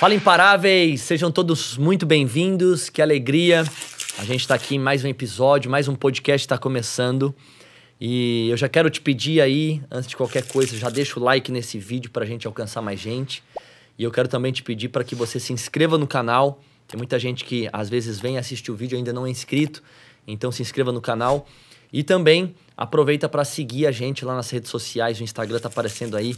Fala Imparáveis, sejam todos muito bem-vindos, que alegria. A gente está aqui em mais um episódio, mais um podcast está começando. E eu já quero te pedir aí, antes de qualquer coisa, já deixa o like nesse vídeo para a gente alcançar mais gente. E eu quero também te pedir para que você se inscreva no canal. Tem muita gente que às vezes vem assistir o vídeo e ainda não é inscrito, então se inscreva no canal. E também aproveita para seguir a gente lá nas redes sociais, o Instagram está aparecendo aí,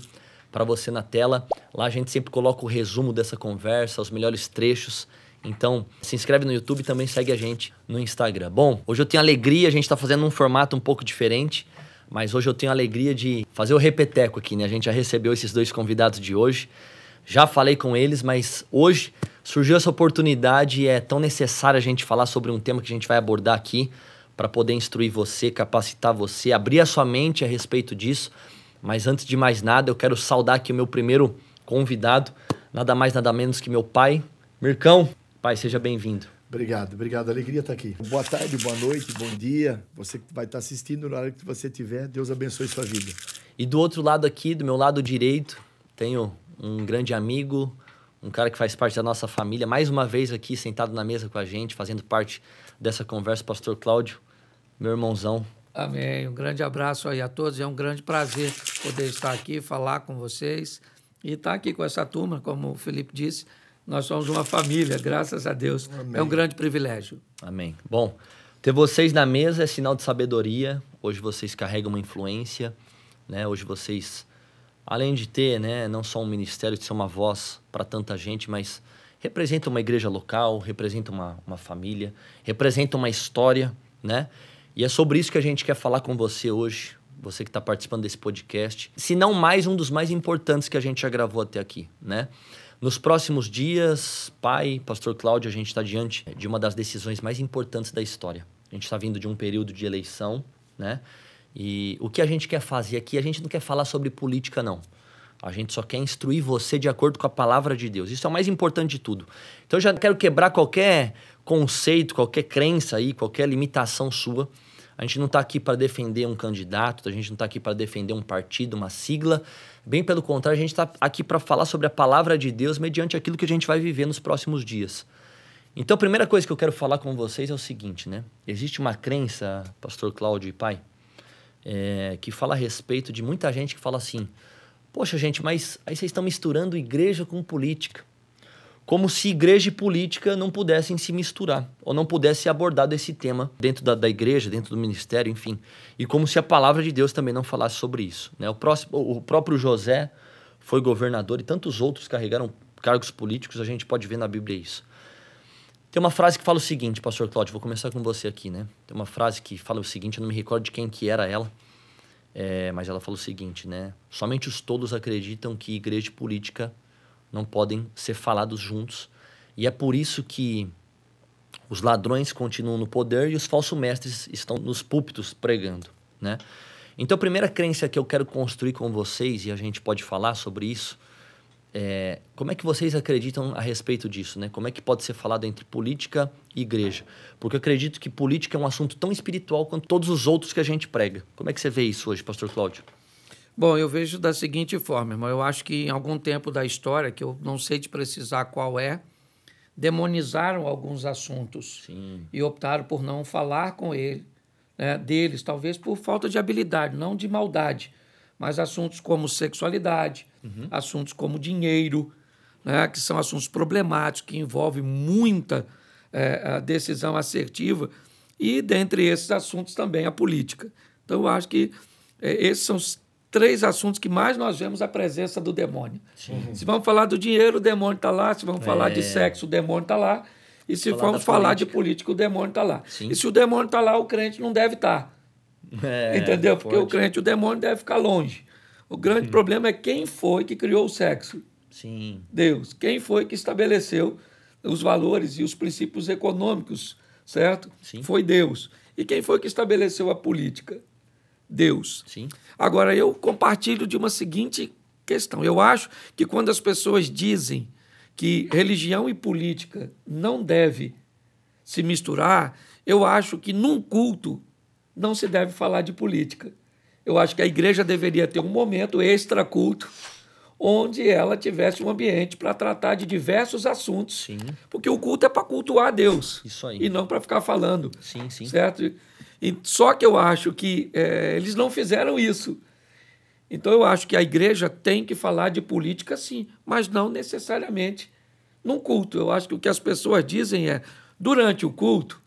para você na tela. Lá a gente sempre coloca o resumo dessa conversa, os melhores trechos. Então, se inscreve no YouTube e também segue a gente no Instagram. Bom, hoje eu tenho alegria, a gente está fazendo um formato um pouco diferente, mas hoje eu tenho alegria de fazer o repeteco aqui, né? A gente já recebeu esses dois convidados de hoje, já falei com eles, mas hoje surgiu essa oportunidade e é tão necessário a gente falar sobre um tema que a gente vai abordar aqui para poder instruir você, capacitar você, abrir a sua mente a respeito disso. Mas antes de mais nada, eu quero saudar aqui o meu primeiro convidado, nada mais nada menos que meu pai, Mircão. Pai, seja bem-vindo. Obrigado, obrigado. Alegria estar tá aqui. Boa tarde, boa noite, bom dia. Você que vai estar tá assistindo na hora que você tiver, Deus abençoe sua vida. E do outro lado aqui, do meu lado direito, tenho um grande amigo, um cara que faz parte da nossa família, mais uma vez aqui sentado na mesa com a gente, fazendo parte dessa conversa, Pastor Cláudio, meu irmãozão. Amém. Um grande abraço aí a todos. É um grande prazer poder estar aqui, falar com vocês e estar aqui com essa turma, como o Felipe disse. Nós somos uma família, graças a Deus. Amém. É um grande privilégio. Amém. Bom, ter vocês na mesa é sinal de sabedoria. Hoje vocês carregam uma influência, né? Hoje vocês, além de ter, né, não só um ministério, de ser uma voz para tanta gente, mas representa uma igreja local, representa uma, uma família, representa uma história, né? E é sobre isso que a gente quer falar com você hoje, você que está participando desse podcast, se não mais um dos mais importantes que a gente já gravou até aqui, né? Nos próximos dias, pai, pastor Cláudio, a gente está diante de uma das decisões mais importantes da história. A gente está vindo de um período de eleição, né? E o que a gente quer fazer aqui, a gente não quer falar sobre política, não. A gente só quer instruir você de acordo com a palavra de Deus. Isso é o mais importante de tudo. Então, eu já quero quebrar qualquer conceito, qualquer crença aí, qualquer limitação sua a gente não está aqui para defender um candidato, a gente não está aqui para defender um partido, uma sigla. Bem pelo contrário, a gente está aqui para falar sobre a palavra de Deus mediante aquilo que a gente vai viver nos próximos dias. Então, a primeira coisa que eu quero falar com vocês é o seguinte, né? Existe uma crença, pastor Cláudio e pai, é, que fala a respeito de muita gente que fala assim: Poxa, gente, mas aí vocês estão misturando igreja com política como se igreja e política não pudessem se misturar, ou não pudesse ser abordado esse tema dentro da, da, igreja, dentro do ministério, enfim. E como se a palavra de Deus também não falasse sobre isso. Né? O, próximo, o próprio José foi governador e tantos outros carregaram cargos políticos, a gente pode ver na Bíblia isso. Tem uma frase que fala o seguinte, pastor Cláudio, vou começar com você aqui, né? Tem uma frase que fala o seguinte, eu não me recordo de quem que era ela, é, mas ela fala o seguinte, né? Somente os tolos acreditam que igreja e política não podem ser falados juntos. E é por isso que os ladrões continuam no poder e os falsos mestres estão nos púlpitos pregando, né? Então, a primeira crença que eu quero construir com vocês, e a gente pode falar sobre isso, é, como é que vocês acreditam a respeito disso, né? Como é que pode ser falado entre política e igreja? Porque eu acredito que política é um assunto tão espiritual quanto todos os outros que a gente prega. Como é que você vê isso hoje, Pastor Cláudio? Bom, eu vejo da seguinte forma, irmão. Eu acho que em algum tempo da história, que eu não sei te precisar qual é, demonizaram alguns assuntos Sim. e optaram por não falar com ele, né, deles, talvez por falta de habilidade, não de maldade, mas assuntos como sexualidade, uhum. assuntos como dinheiro, né, que são assuntos problemáticos, que envolvem muita é, decisão assertiva, e dentre esses assuntos também a política. Então, eu acho que eh, esses são os três assuntos que mais nós vemos a presença do demônio. Sim. Uhum. Se vamos falar do dinheiro, o demônio está lá. Se vamos é. falar de é. sexo, o demônio está lá. E se falar vamos falar política. de política, o demônio está lá. Sim. E se o demônio está lá, o crente não deve estar. Tá. É, Entendeu? Porque pode. o crente, o demônio deve ficar longe. O grande hum. problema é quem foi que criou o sexo. Sim. Deus. Quem foi que estabeleceu os valores e os princípios econômicos, certo? Sim. Foi Deus. E quem foi que estabeleceu a política? Deus. Sim. Agora, eu compartilho de uma seguinte questão. Eu acho que quando as pessoas dizem que religião e política não deve se misturar, eu acho que num culto não se deve falar de política. Eu acho que a igreja deveria ter um momento extra culto onde ela tivesse um ambiente para tratar de diversos assuntos. Sim. Porque o culto é para cultuar Deus. Isso aí. E não para ficar falando. Sim, sim. Certo? E só que eu acho que é, eles não fizeram isso. Então eu acho que a igreja tem que falar de política sim, mas não necessariamente num culto. Eu acho que o que as pessoas dizem é durante o culto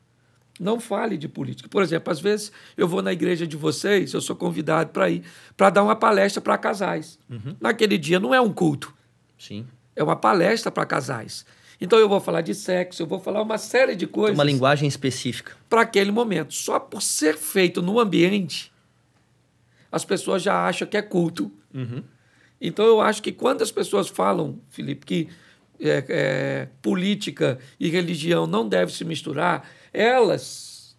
não fale de política. Por exemplo, às vezes eu vou na igreja de vocês, eu sou convidado para ir para dar uma palestra para casais. Uhum. Naquele dia não é um culto. Sim. É uma palestra para casais. Então eu vou falar de sexo, eu vou falar uma série de coisas. Uma linguagem específica. Para aquele momento. Só por ser feito no ambiente, as pessoas já acham que é culto. Uhum. Então eu acho que quando as pessoas falam, Felipe, que é, é, política e religião não devem se misturar, elas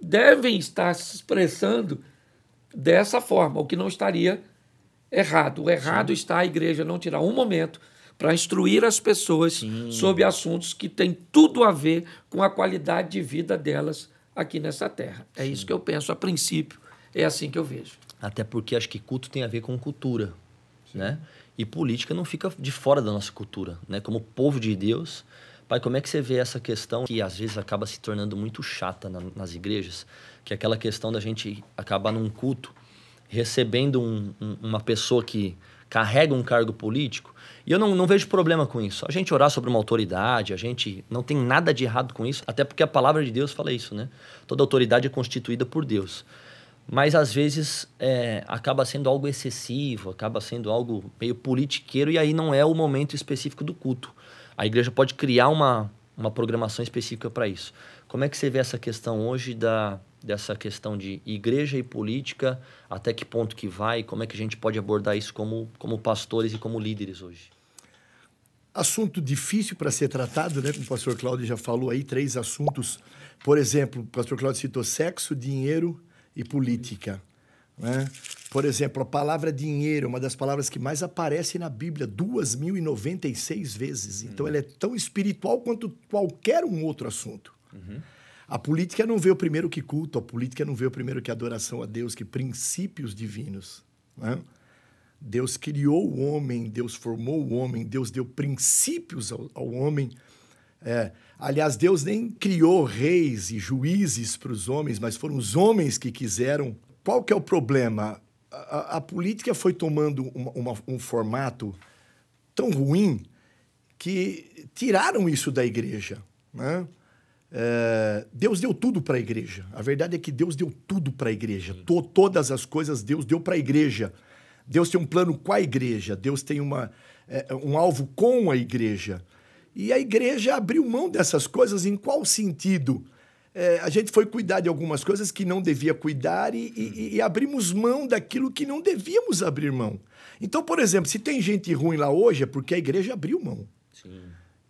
devem estar se expressando dessa forma, o que não estaria errado. O errado Sim. está a igreja não tirar um momento para instruir as pessoas Sim. sobre assuntos que têm tudo a ver com a qualidade de vida delas aqui nessa terra. É Sim. isso que eu penso a princípio, é assim que eu vejo. Até porque acho que culto tem a ver com cultura, Sim. né? E política não fica de fora da nossa cultura, né? Como povo de Deus, Pai, como é que você vê essa questão que às vezes acaba se tornando muito chata na, nas igrejas, que é aquela questão da gente acabar num culto recebendo um, um, uma pessoa que carrega um cargo político e eu não, não vejo problema com isso. A gente orar sobre uma autoridade, a gente não tem nada de errado com isso, até porque a palavra de Deus fala isso, né? Toda autoridade é constituída por Deus. Mas às vezes é, acaba sendo algo excessivo, acaba sendo algo meio politiqueiro, e aí não é o momento específico do culto. A igreja pode criar uma, uma programação específica para isso. Como é que você vê essa questão hoje da, dessa questão de igreja e política, até que ponto que vai, como é que a gente pode abordar isso como, como pastores e como líderes hoje? Assunto difícil para ser tratado, né? Como o pastor Cláudio já falou aí, três assuntos. Por exemplo, o pastor Cláudio citou sexo, dinheiro e política. Né? Por exemplo, a palavra dinheiro é uma das palavras que mais aparece na Bíblia, 2.096 vezes. Então, uhum. ela é tão espiritual quanto qualquer um outro assunto. Uhum. A política não vê o primeiro que culto, a política não vê o primeiro que adoração a Deus, que princípios divinos. Né? Deus criou o homem, Deus formou o homem, Deus deu princípios ao, ao homem. É, aliás, Deus nem criou reis e juízes para os homens, mas foram os homens que quiseram. Qual que é o problema? A, a, política foi tomando uma, uma, um formato tão ruim que tiraram isso da igreja. Né? É, Deus deu tudo para a igreja. A verdade é que Deus deu tudo para a igreja. todas as coisas Deus deu para a igreja. Deus tem um plano com a igreja, Deus tem uma, é, um alvo com a igreja. E a igreja abriu mão dessas coisas em qual sentido? É, a gente foi cuidar de algumas coisas que não devia cuidar e, e, e, abrimos mão daquilo que não devíamos abrir mão. Então, por exemplo, se tem gente ruim lá hoje é porque a igreja abriu mão. Sim.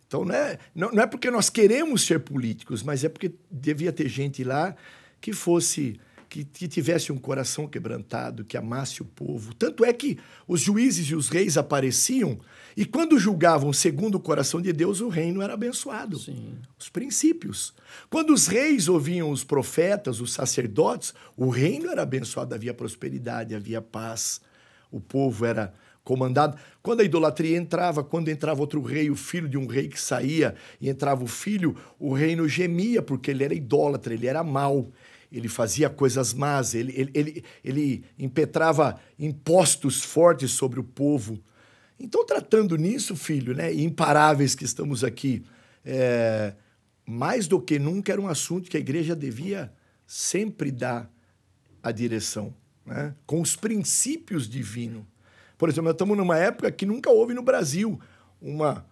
Então, não é, não, não é porque nós queremos ser políticos, mas é porque devia ter gente lá que fosse que, que tivesse um coração quebrantado, que amasse o povo. Tanto é que os juízes e os reis apareciam e, quando julgavam segundo o coração de Deus, o reino era abençoado. Sim. Os princípios. Quando os reis ouviam os profetas, os sacerdotes, o reino era abençoado, havia prosperidade, havia paz, o povo era comandado. Quando a idolatria entrava, quando entrava outro rei, o filho de um rei que saía e entrava o filho, o reino gemia porque ele era idólatra, ele era mau ele fazia coisas más, ele, ele, ele, ele impetrava impostos fortes sobre o povo. Então, tratando nisso, filho, né, imparáveis que estamos aqui, é, mais do que nunca era um assunto que a igreja devia sempre dar a direção, né, com os princípios divinos. Por exemplo, nós estamos numa época que nunca houve no Brasil uma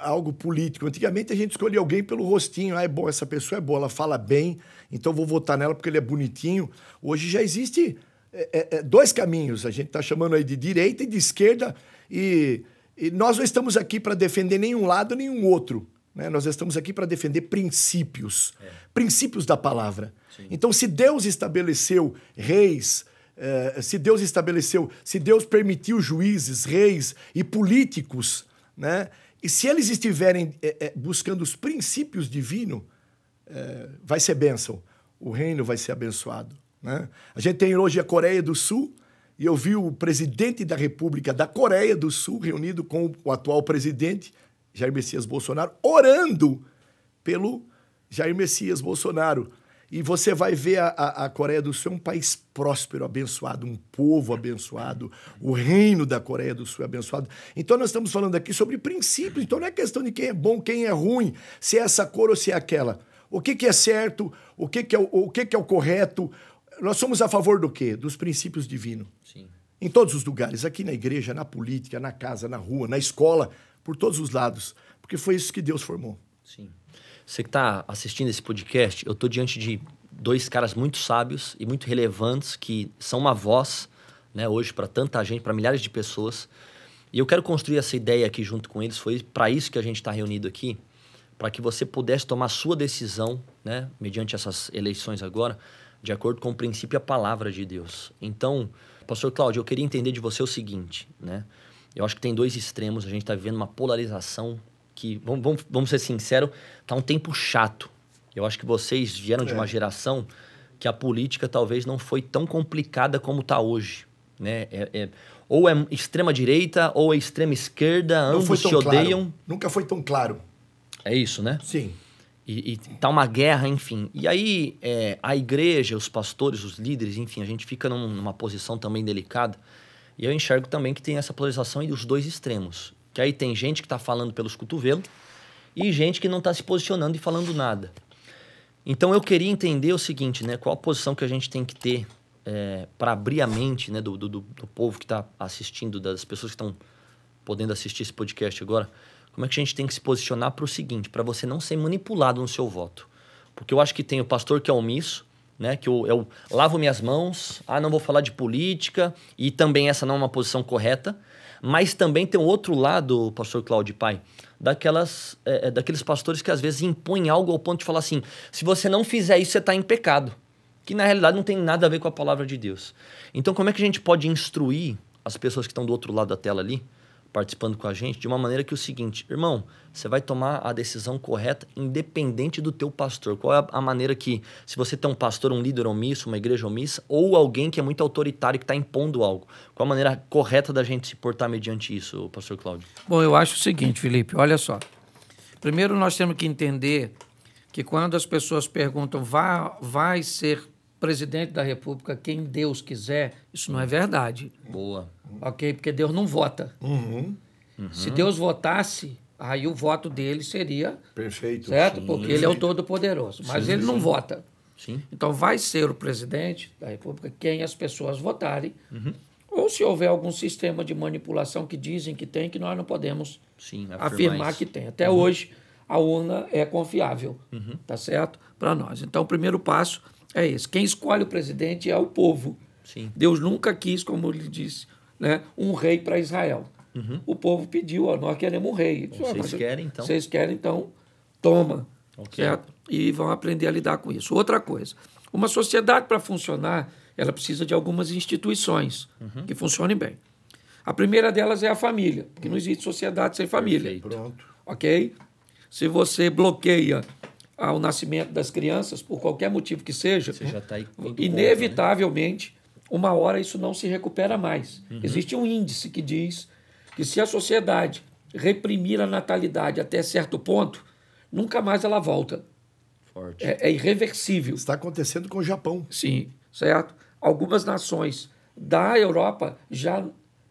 algo político. Antigamente a gente escolhia alguém pelo rostinho. Ah, é bom, essa pessoa é boa, ela fala bem, então vou votar nela porque ele é bonitinho. Hoje já existe é, é, é dois caminhos. A gente está chamando aí de direita e de esquerda. E, e nós não estamos aqui para defender nenhum lado, nenhum outro. Né? Nós estamos aqui para defender princípios. É. Princípios da palavra. Sim. Então, se Deus estabeleceu reis, é, se Deus estabeleceu, se Deus permitiu juízes, reis e políticos, né? E se eles estiverem é, é, buscando os princípios divinos, é, vai ser bênção. O reino vai ser abençoado. Né? A gente tem hoje a Coreia do Sul, e eu vi o presidente da República da Coreia do Sul reunido com o atual presidente, Jair Messias Bolsonaro, orando pelo Jair Messias Bolsonaro. E você vai ver a, a, a, Coreia do Sul é um país próspero, abençoado, um povo abençoado, o reino da Coreia do Sul é abençoado. Então nós estamos falando aqui sobre princípios, então não é questão de quem é bom, quem é ruim, se é essa cor ou se é aquela. O que, que é certo, o, que, que, é, o, o que, que é o correto. Nós somos a favor do quê? Dos princípios divinos. Sim. Em todos os lugares, aqui na igreja, na política, na casa, na rua, na escola, por todos os lados. Porque foi isso que Deus formou. Sim. Você que está assistindo esse podcast, eu estou diante de dois caras muito sábios e muito relevantes que são uma voz né, hoje para tanta gente, para milhares de pessoas. E eu quero construir essa ideia aqui junto com eles. Foi para isso que a gente está reunido aqui, para que você pudesse tomar sua decisão, né, mediante essas eleições agora, de acordo com o princípio e a palavra de Deus. Então, Pastor Cláudio, eu queria entender de você o seguinte, né? Eu acho que tem dois extremos, a gente está vivendo uma polarização que, vamos, vamos, vamos ser sinceros, tá um tempo chato. Eu acho que vocês vieram é. de uma é. geração que a política talvez não foi tão complicada como está hoje. Né? É, é, ou é extrema direita ou é extrema esquerda, não ambos se odeiam. Claro. Nunca foi tão claro. É isso, né? Sim. E, e tá uma guerra, enfim. E aí é, a igreja, os pastores, os líderes, enfim, a gente fica num, numa posição também delicada. E eu enxergo também que tem essa polarização e os dois extremos. Que aí tem gente que está falando pelos cotovelos e gente que não está se posicionando e falando nada. Então eu queria entender o seguinte, né? Qual a posição que a gente tem que ter é, para abrir a mente né, do, do, do povo que está assistindo, das pessoas que estão podendo assistir esse podcast agora? Como é que a gente tem que se posicionar para o seguinte, para você não ser manipulado no seu voto? Porque eu acho que tem o pastor que é omisso, né? Que eu, eu lavo minhas mãos, ah, não vou falar de política, e também essa não é uma posição correta. Mas também tem um outro lado, pastor Cláudio Pai, daquelas, é, é, daqueles pastores que às vezes impõem algo ao ponto de falar assim: se você não fizer isso, você está em pecado. Que na realidade não tem nada a ver com a palavra de Deus. Então, como é que a gente pode instruir as pessoas que estão do outro lado da tela ali? participando com a gente de uma maneira que é o seguinte, irmão, você vai tomar a decisão correta independente do teu pastor. Qual é a maneira que, se você tem um pastor, um líder omisso, uma igreja omissa, ou alguém que é muito autoritário, que está impondo algo, qual a maneira correta da gente se portar mediante isso, pastor Cláudio? Bom, eu acho o seguinte, Felipe, olha só. Primeiro nós temos que entender que quando as pessoas perguntam vai, vai ser presidente da República quem Deus quiser, isso não é verdade. Boa. Ok? Porque Deus não vota. Uhum. Uhum. Se Deus votasse, aí o voto dele seria. Perfeito. Certo? Sim. Porque ele é o todo-poderoso. Mas sim, ele não sim. vota. Sim. Então vai ser o presidente da República quem as pessoas votarem. Uhum. Ou se houver algum sistema de manipulação que dizem que tem, que nós não podemos sim, afirmar, afirmar que tem. Até uhum. hoje, a urna é confiável, uhum. tá certo? Para nós. Então, o primeiro passo é isso. Quem escolhe o presidente é o povo. Sim. Deus nunca quis, como ele disse, né, um rei para Israel. Uhum. O povo pediu, ó, nós queremos um rei. Disse, vocês querem, então? Vocês querem, então, toma. Okay. Certo? E vão aprender a lidar com isso. Outra coisa, uma sociedade para funcionar, ela precisa de algumas instituições uhum. que funcionem bem. A primeira delas é a família, porque não existe sociedade sem família. Perfeito. Pronto. Ok? Se você bloqueia ao nascimento das crianças, por qualquer motivo que seja, tá inevitavelmente, né? uma hora isso não se recupera mais. Uhum. Existe um índice que diz que se a sociedade reprimir a natalidade até certo ponto, nunca mais ela volta. Forte. É, é irreversível. Está acontecendo com o Japão. Sim, certo? Algumas nações da Europa já,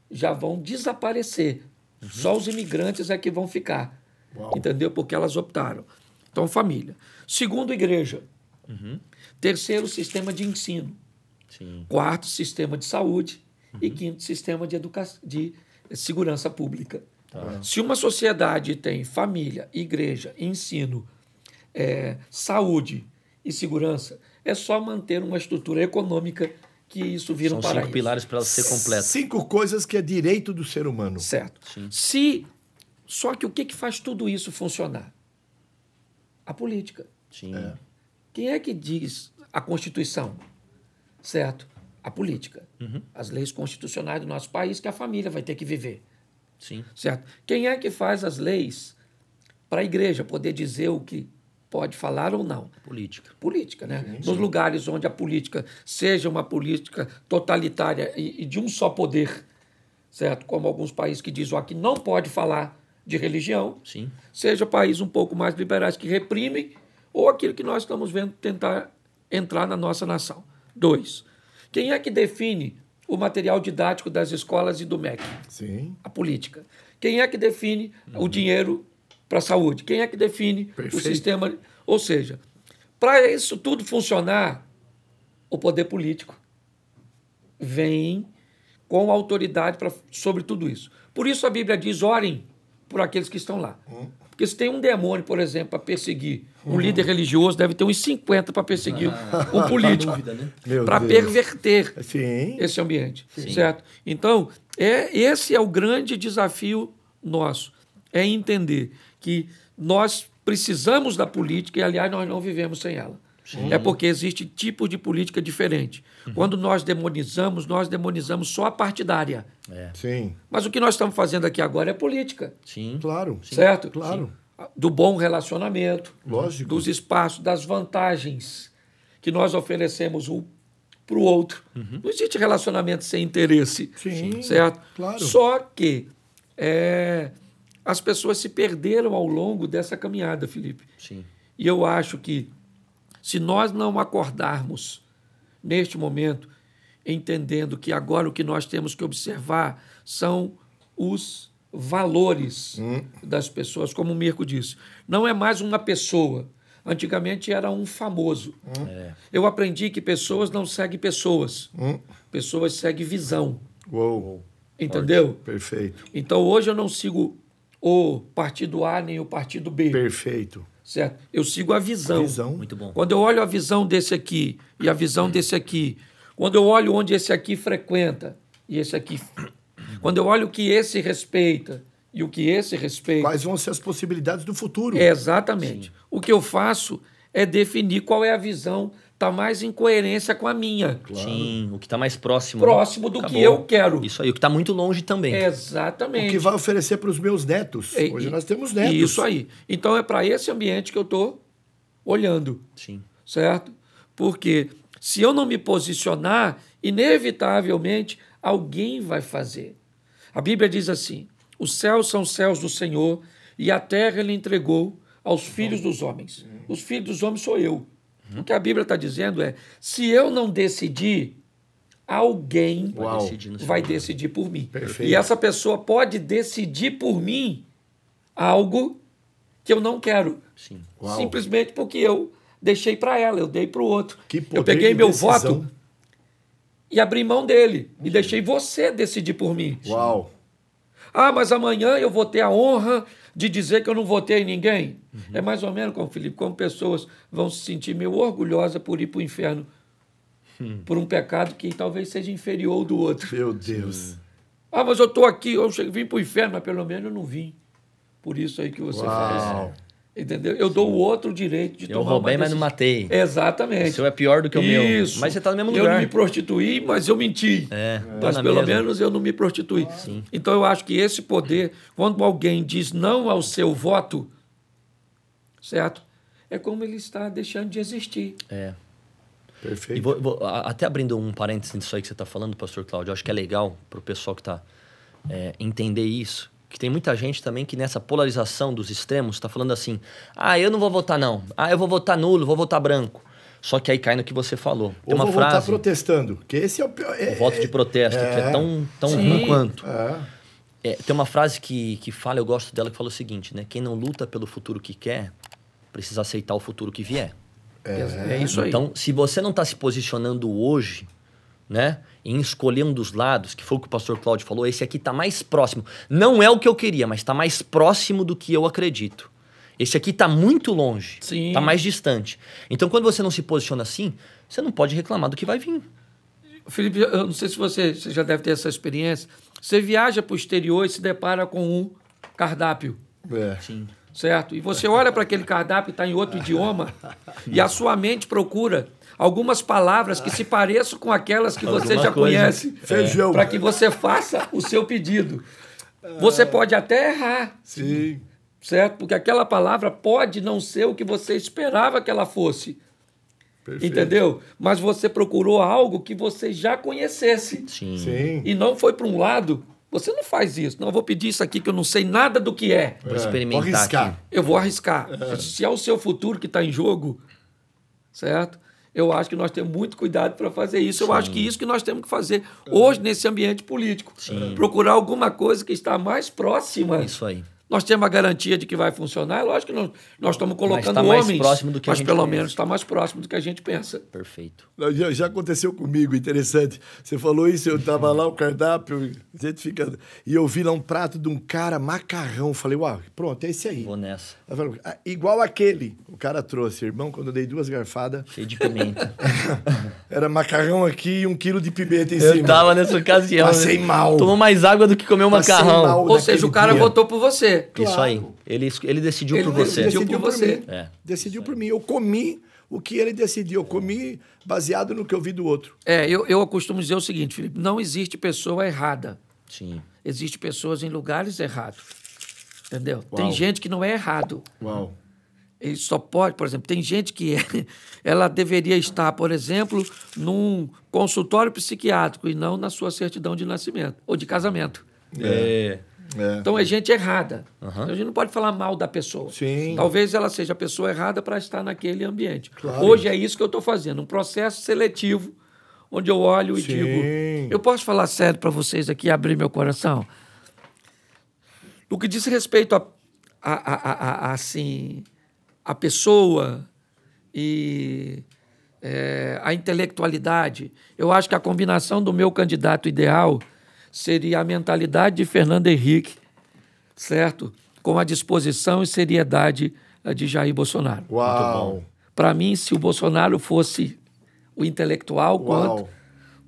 já vão desaparecer. Uhum. Só os imigrantes é que vão ficar. Uau. Entendeu? Porque elas optaram. Então, família. Segundo, igreja. Uhum. Terceiro, sistema de ensino. Sim. Quarto, sistema de saúde. Uhum. E quinto, sistema de, educa... de segurança pública. Tá. Se uma sociedade tem família, igreja, ensino, é, saúde e segurança, é só manter uma estrutura econômica que isso vira São um paraíso. São cinco pilares para ela ser completa. Cinco coisas que é direito do ser humano. Certo. Sim. Se só que o que, que faz tudo isso funcionar? a política. Sim. É. Quem é que diz a Constituição? Certo? A política. Uhum. As leis constitucionais do nosso país que a família vai ter que viver. Sim. Certo? Quem é que faz as leis para a igreja poder dizer o que pode falar ou não? Política. Política, né? Sim, sim. Nos lugares onde a política seja uma política totalitária e, e de um só poder, certo? Como alguns países que dizem, o que não pode falar de religião, Sim. seja países um pouco mais liberais que reprimem, ou aquilo que nós estamos vendo tentar entrar na nossa nação. Dois, quem é que define o material didático das escolas e do MEC? Sim. A política. Quem é que define uhum. o dinheiro para a saúde? Quem é que define Perfeito. o sistema? Ou seja, para isso tudo funcionar, o poder político vem com autoridade pra, sobre tudo isso. Por isso a Bíblia diz: orem por aqueles que estão lá. Hum. Porque se tem um demônio, por exemplo, para perseguir um uhum. líder religioso, deve ter uns 50 para perseguir ah, um tá político. Né? Para perverter Sim. esse ambiente. Sim. Certo? Então, é, esse é o grande desafio nosso. É entender que nós precisamos da política e, aliás, nós não vivemos sem ela. Sim. É porque existe tipos de política diferente. Uhum. Quando nós demonizamos, nós demonizamos só a partidária. É. Sim. Mas o que nós estamos fazendo aqui agora é política. Sim. Claro. Certo? Claro. Do bom relacionamento. Lógico. Dos espaços, das vantagens que nós oferecemos um para o outro. Uhum. Não existe relacionamento sem interesse. Sim. Certo? Claro. Só que. É, as pessoas se perderam ao longo dessa caminhada, Felipe. Sim. E eu acho que se nós não acordarmos neste momento, entendendo que agora o que nós temos que observar são os valores hum. das pessoas, como o Mirko disse. Não é mais uma pessoa. Antigamente era um famoso. Hum. É. Eu aprendi que pessoas não seguem pessoas. Hum. Pessoas seguem visão. Uou. Entendeu? Ótimo. Perfeito. Então hoje eu não sigo o partido A nem o partido B. Perfeito certo? Eu sigo a visão. visão. Muito bom. Quando eu olho a visão desse aqui e a visão hum. desse aqui, quando eu olho onde esse aqui frequenta e esse aqui, quando eu olho o que esse respeita e o que esse respeita. Quais vão ser as possibilidades do futuro? É, exatamente. Sim. O que eu faço é definir qual é a visão está mais em coerência com a minha. Claro. Sim, o que está mais próximo. Né? Próximo do Acabou. que eu quero. Isso aí, o que está muito longe também. Exatamente. O que vai oferecer para os meus netos. Hoje nós temos netos. Isso aí. Então é para esse ambiente que eu estou olhando. Sim. Certo? Porque se eu não me posicionar, inevitavelmente alguém vai fazer. A Bíblia diz assim: os céus são céus do Senhor e a terra ele entregou aos filhos dos homens. Os filhos dos homens sou eu. Uhum. O que a Bíblia está dizendo é: se eu não decidir, alguém Uau. vai, decidir, por mim. Perfeito. E essa pessoa pode decidir por mim algo que eu não quero. Sim. Simplesmente porque eu deixei para ela, eu dei para o outro. eu peguei meu voto e abri mão dele. E deixei você decidir por mim. Uau! Ah, mas amanhã eu vou ter a honra de dizer que eu não votei em ninguém. Uhum. É mais ou menos como, Felipe, como pessoas vão se sentir meio orgulhosas por ir para o inferno por um pecado que talvez seja inferior do outro. Meu Deus. Ah, mas eu estou aqui, eu vim para o inferno, mas pelo menos eu não vim. Por isso aí que você Uau. faz. Entendeu? Eu Sim. dou o outro direito de eu tomar. Eu roubei, mas não matei. Exatamente. O seu é pior do que o Isso. meu. Mas você está no mesmo lugar. Eu não me prostituí, mas eu menti. É, tá mas pelo mesma. menos eu não me prostituí. Ah, sim. Então eu acho que esse poder, quando alguém diz não ao seu voto, certo? É como ele está deixando de existir. É. Perfeito. E vou, vou, até abrindo um parênteses nisso aí que você está falando, pastor Cláudio, acho que é legal para o pessoal que está é, entender isso que tem muita gente também que nessa polarização dos extremos está falando assim: ah, eu não vou votar não, ah, eu vou votar nulo, vou votar branco. Só que aí cai no que você falou. Tem Ou uma vou frase. votar protestando, que esse é o pior. É, o voto de é, protesto, é, que é tão, tão ruim quanto. É. é. tem uma frase que, que fala, eu gosto dela, que fala o seguinte, né? Quem não luta pelo futuro que quer, precisa aceitar o futuro que vier. É, é isso aí. Então, se você não está se posicionando hoje, né? em escolher um dos lados, que foi o que o pastor Cláudio falou, esse aqui está mais próximo. Não é o que eu queria, mas está mais próximo do que eu acredito. Esse aqui está muito longe, está mais distante. Então, quando você não se posiciona assim, você não pode reclamar do que vai vir. Felipe, eu não sei se você, você já deve ter essa experiência. Você viaja para o exterior e se depara com um cardápio. É. Sim certo? E você olha para aquele cardápio e está em outro idioma e a sua mente procura algumas palavras que se pareçam com aquelas que você Alguma já conhece, Feijão. É, para que você faça o seu pedido. Você pode até errar. Sim. Certo? Porque aquela palavra pode não ser o que você esperava que ela fosse. Perfeito. Entendeu? Mas você procurou algo que você já conhecesse. Sim. Sim. E não foi para um lado você não faz isso. Não, eu vou pedir isso aqui que eu não sei nada do que é. é vou experimentar. Vou arriscar. Aqui. Eu vou arriscar. É. Se é o seu futuro que está em jogo, certo? Eu acho que nós temos muito cuidado para fazer isso. Sim. Eu acho que isso que nós temos que fazer é. hoje nesse ambiente político. Sim. Procurar alguma coisa que está mais próxima. Isso aí. Nós temos a garantia de que vai funcionar. É lógico que nós, nós estamos colocando mas tá homens, mais próximo do que mas a gente pelo pensa. menos está mais próximo do que a gente pensa. Perfeito. Já, já aconteceu comigo, interessante. Você falou isso, eu estava lá, o cardápio, gente fica... E eu vi lá um prato de um cara, macarrão. Falei, uau, pronto, é esse aí. Vou nessa. Falei, ah, igual aquele. O cara trouxe, irmão, quando eu dei duas garfadas... Cheio de pimenta. Era macarrão aqui e um quilo de pimenta em eu cima. Eu estava nessa ocasião. Passei né? mal. Tomou mais água do que comeu macarrão. Ou seja, o cara dia. votou por você. Claro. Isso aí. Ele, ele decidiu ele por você. Decidiu por você. é. Decidiu por mim. Eu comi o que ele decidiu. Eu comi baseado no que eu vi do outro. É, eu, eu costumo dizer o seguinte, Felipe: não existe pessoa errada. Sim. Existem pessoas em lugares errados. Entendeu? Uau. Tem gente que não é errado. Uau. Ele só pode, por exemplo, tem gente que é, ela deveria estar, por exemplo, num consultório psiquiátrico e não na sua certidão de nascimento ou de casamento. É. é. É. Então é gente errada. Uhum. A gente não pode falar mal da pessoa. Sim. Talvez ela seja a pessoa errada para estar naquele ambiente. Claro. Hoje é isso que eu estou fazendo, um processo seletivo, onde eu olho e Sim. digo: eu posso falar sério para vocês aqui, abrir meu coração? No que diz respeito a, a, a, a assim, a pessoa e é, a intelectualidade, eu acho que a combinação do meu candidato ideal seria a mentalidade de Fernando Henrique, certo? Com a disposição e seriedade eh, de Jair Bolsonaro. Uau! Para mim, se o Bolsonaro fosse o intelectual, Uau. quanto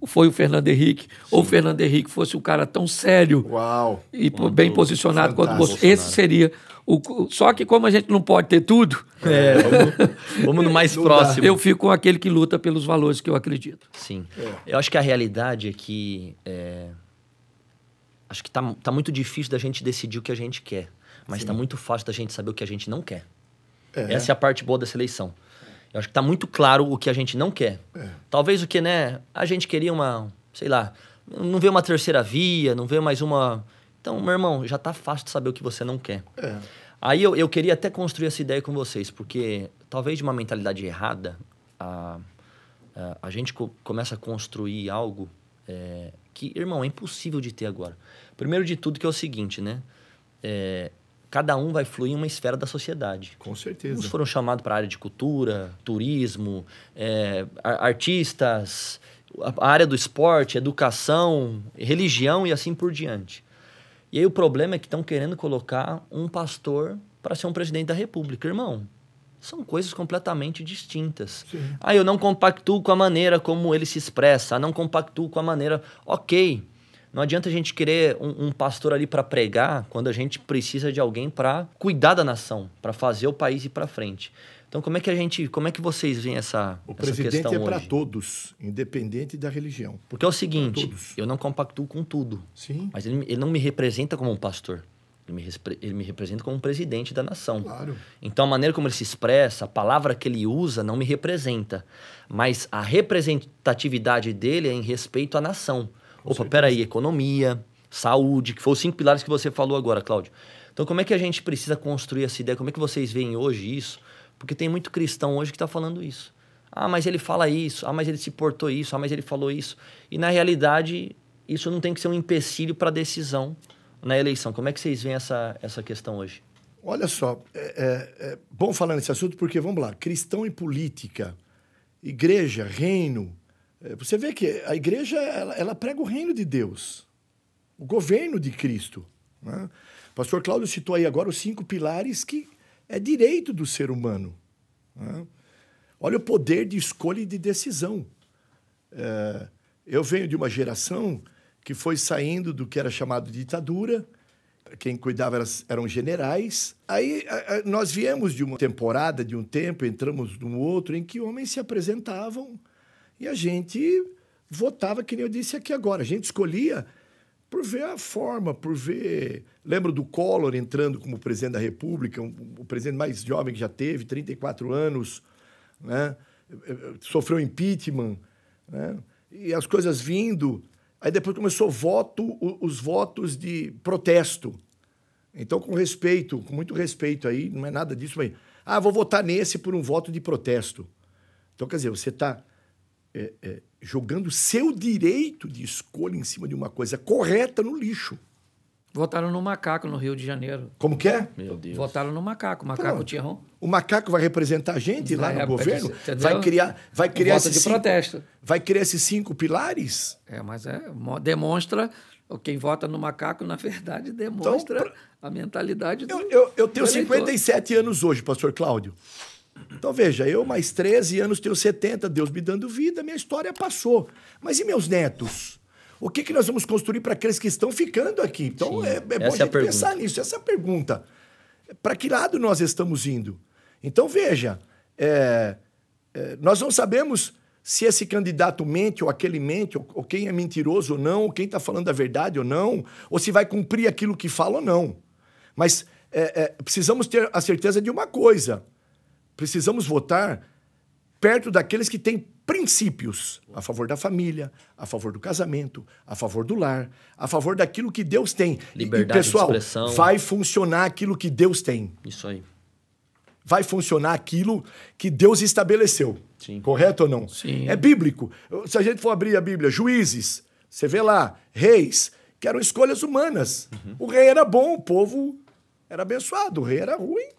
foi o Fernando Henrique, Sim. ou o Fernando Henrique fosse um cara tão sério Uau. e Quanto bem posicionado quanto Bolsonaro. Esse seria o. Só que como a gente não pode ter tudo. É, é. vamos, vamos, no mais próximo. Eu fico com aquele que luta pelos valores que eu acredito. Sim. É. Eu acho que a realidade é que. É acho que tá, tá muito difícil da gente decidir o que a gente quer, mas tá Sim. tá muito fácil da gente saber o que a gente não quer. É. Essa é a parte boa dessa eleição. Eu acho que tá muito claro o que a gente não quer. É. Talvez o que, né? A gente queria uma, sei lá, não vê uma terceira via, não vê mais uma. Então, meu irmão, já tá fácil de saber o que você não quer. É. Aí eu, eu queria até construir essa ideia com vocês, porque talvez de uma mentalidade errada, a, a, a gente co começa a construir algo é, que, irmão, é impossível de ter agora. Primeiro de tudo que é o seguinte, né? É, cada um vai fluir em uma esfera da sociedade. Com certeza. Uns foram chamados para a área de cultura, turismo, é, artistas, a área do esporte, educação, religião e assim por diante. E aí o problema é que estão querendo colocar um pastor para ser um presidente da república. Irmão, são coisas completamente distintas. Sim. Ah, eu não compactuo com a maneira como ele se expressa, ah, não compactuo com a maneira. Ok, não adianta a gente querer um, um pastor ali para pregar quando a gente precisa de alguém para cuidar da nação, para fazer o país ir para frente. Então, como é que a gente, como é que vocês veem essa, o essa presidente é para todos, independente da religião. Porque é o seguinte, eu não compactuo com tudo. Sim. Mas ele, ele não me representa como um pastor. Ele me, ele me, representa como presidente da nação. Claro. Então, a maneira como ele se expressa, a palavra que ele usa não me representa. Mas a representatividade dele é em respeito à nação. Com Opa, certeza. peraí, economia, saúde, que foram os cinco pilares que você falou agora, Cláudio. Então, como é que a gente precisa construir essa ideia? Como é que vocês veem hoje isso? Porque tem muito cristão hoje que está falando isso. Ah, mas ele fala isso. Ah, mas ele se portou isso. Ah, mas ele falou isso. E, na realidade, isso não tem que ser um empecilho para a decisão na eleição. Como é que vocês veem essa, essa questão hoje? Olha só, é, é, é bom falar nesse assunto porque, vamos lá, cristão e política, igreja, reino. É, você vê que a igreja ela, ela, prega o reino de Deus, o governo de Cristo. Né? O pastor Cláudio citou aí agora os cinco pilares que é direito do ser humano. Né? Olha o poder de escolha e de decisão. É, eu venho de uma geração que foi saindo do que era chamado de ditadura. Quem cuidava eram generais. Aí nós viemos de uma temporada, de um tempo, entramos num outro, em que homens se apresentavam e a gente votava, que nem eu disse aqui agora. A gente escolhia por ver a forma, por ver. Lembro do Collor entrando como presidente da República, um, o presidente mais jovem que já teve, 34 anos, né? Eh, eh, sofreu impeachment, né? e as coisas vindo. Aí depois começou voto, os votos de protesto. Então, com respeito, com muito respeito aí, não é nada disso aí. Ah, vou votar nesse por um voto de protesto. Então, quer dizer, você está é, é, jogando seu direito de escolha em cima de uma coisa correta no lixo. Votaram no macaco no Rio de Janeiro. Como que é? Meu Deus. Votaram no macaco. O macaco Pronto. O macaco vai representar a gente lá no governo? De, vai criar, vai criar esse cinco, protesto. Vai criar esses cinco pilares? É, mas é, demonstra quem vota no macaco, na verdade, demonstra então, pra... a mentalidade do. Eu, eu, eu tenho do 57 anos hoje, pastor Cláudio. Então veja, eu mais 13 anos tenho 70, Deus me dando vida, minha história passou. Mas e meus netos? O que, que nós vamos construir para aqueles que estão ficando aqui? Então, Sim, é, é bom é a gente pensar nisso. Essa é a pergunta. Para que lado nós estamos indo? Então, veja, é, é, nós não sabemos se esse candidato mente ou aquele mente, ou, ou quem é mentiroso ou não, ou quem está falando a verdade ou não, ou se vai cumprir aquilo que fala ou não. Mas é, é, precisamos ter a certeza de uma coisa: precisamos votar perto daqueles que têm princípios a favor da família, a favor do casamento, a favor do lar, a favor daquilo que Deus tem. Liberdade e, pessoal, de expressão. vai funcionar aquilo que Deus tem. Isso aí. Vai funcionar aquilo que Deus estabeleceu. Sim. Correto ou não? Sim. É bíblico. Se a gente for abrir a Bíblia, juízes, você vê lá, reis, que eram escolhas humanas. Uhum. O rei era bom, o povo era abençoado, o rei era ruim.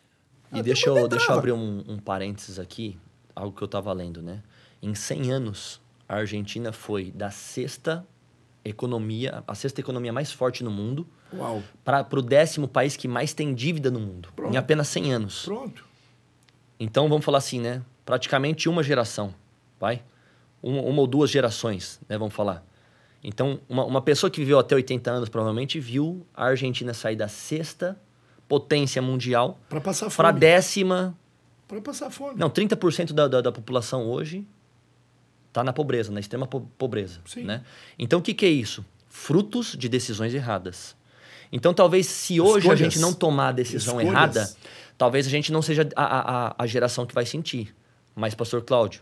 E ah, deixa eu, deixa eu abrir um, um parênteses aqui, algo que eu estava lendo, né? Em 100 anos, a Argentina foi da sexta economia, a sexta economia mais forte no mundo, para o décimo país que mais tem dívida no mundo, Pronto. em apenas 100 anos. Pronto. Então, vamos falar assim, né? Praticamente uma geração, vai? Uma, uma ou duas gerações, né? Vamos falar. Então, uma, uma pessoa que viveu até 80 anos provavelmente viu a Argentina sair da sexta potência mundial para passar fome. Para décima. Para passar fome. Não, 30% da, da, da população hoje está na pobreza, na extrema po pobreza. Né? Então, o que, que é isso? Frutos de decisões erradas. Então, talvez se hoje Escolhas. a gente não tomar a decisão Escolhas. errada, talvez a gente não seja a, a, a geração que vai sentir. Mas, pastor Cláudio,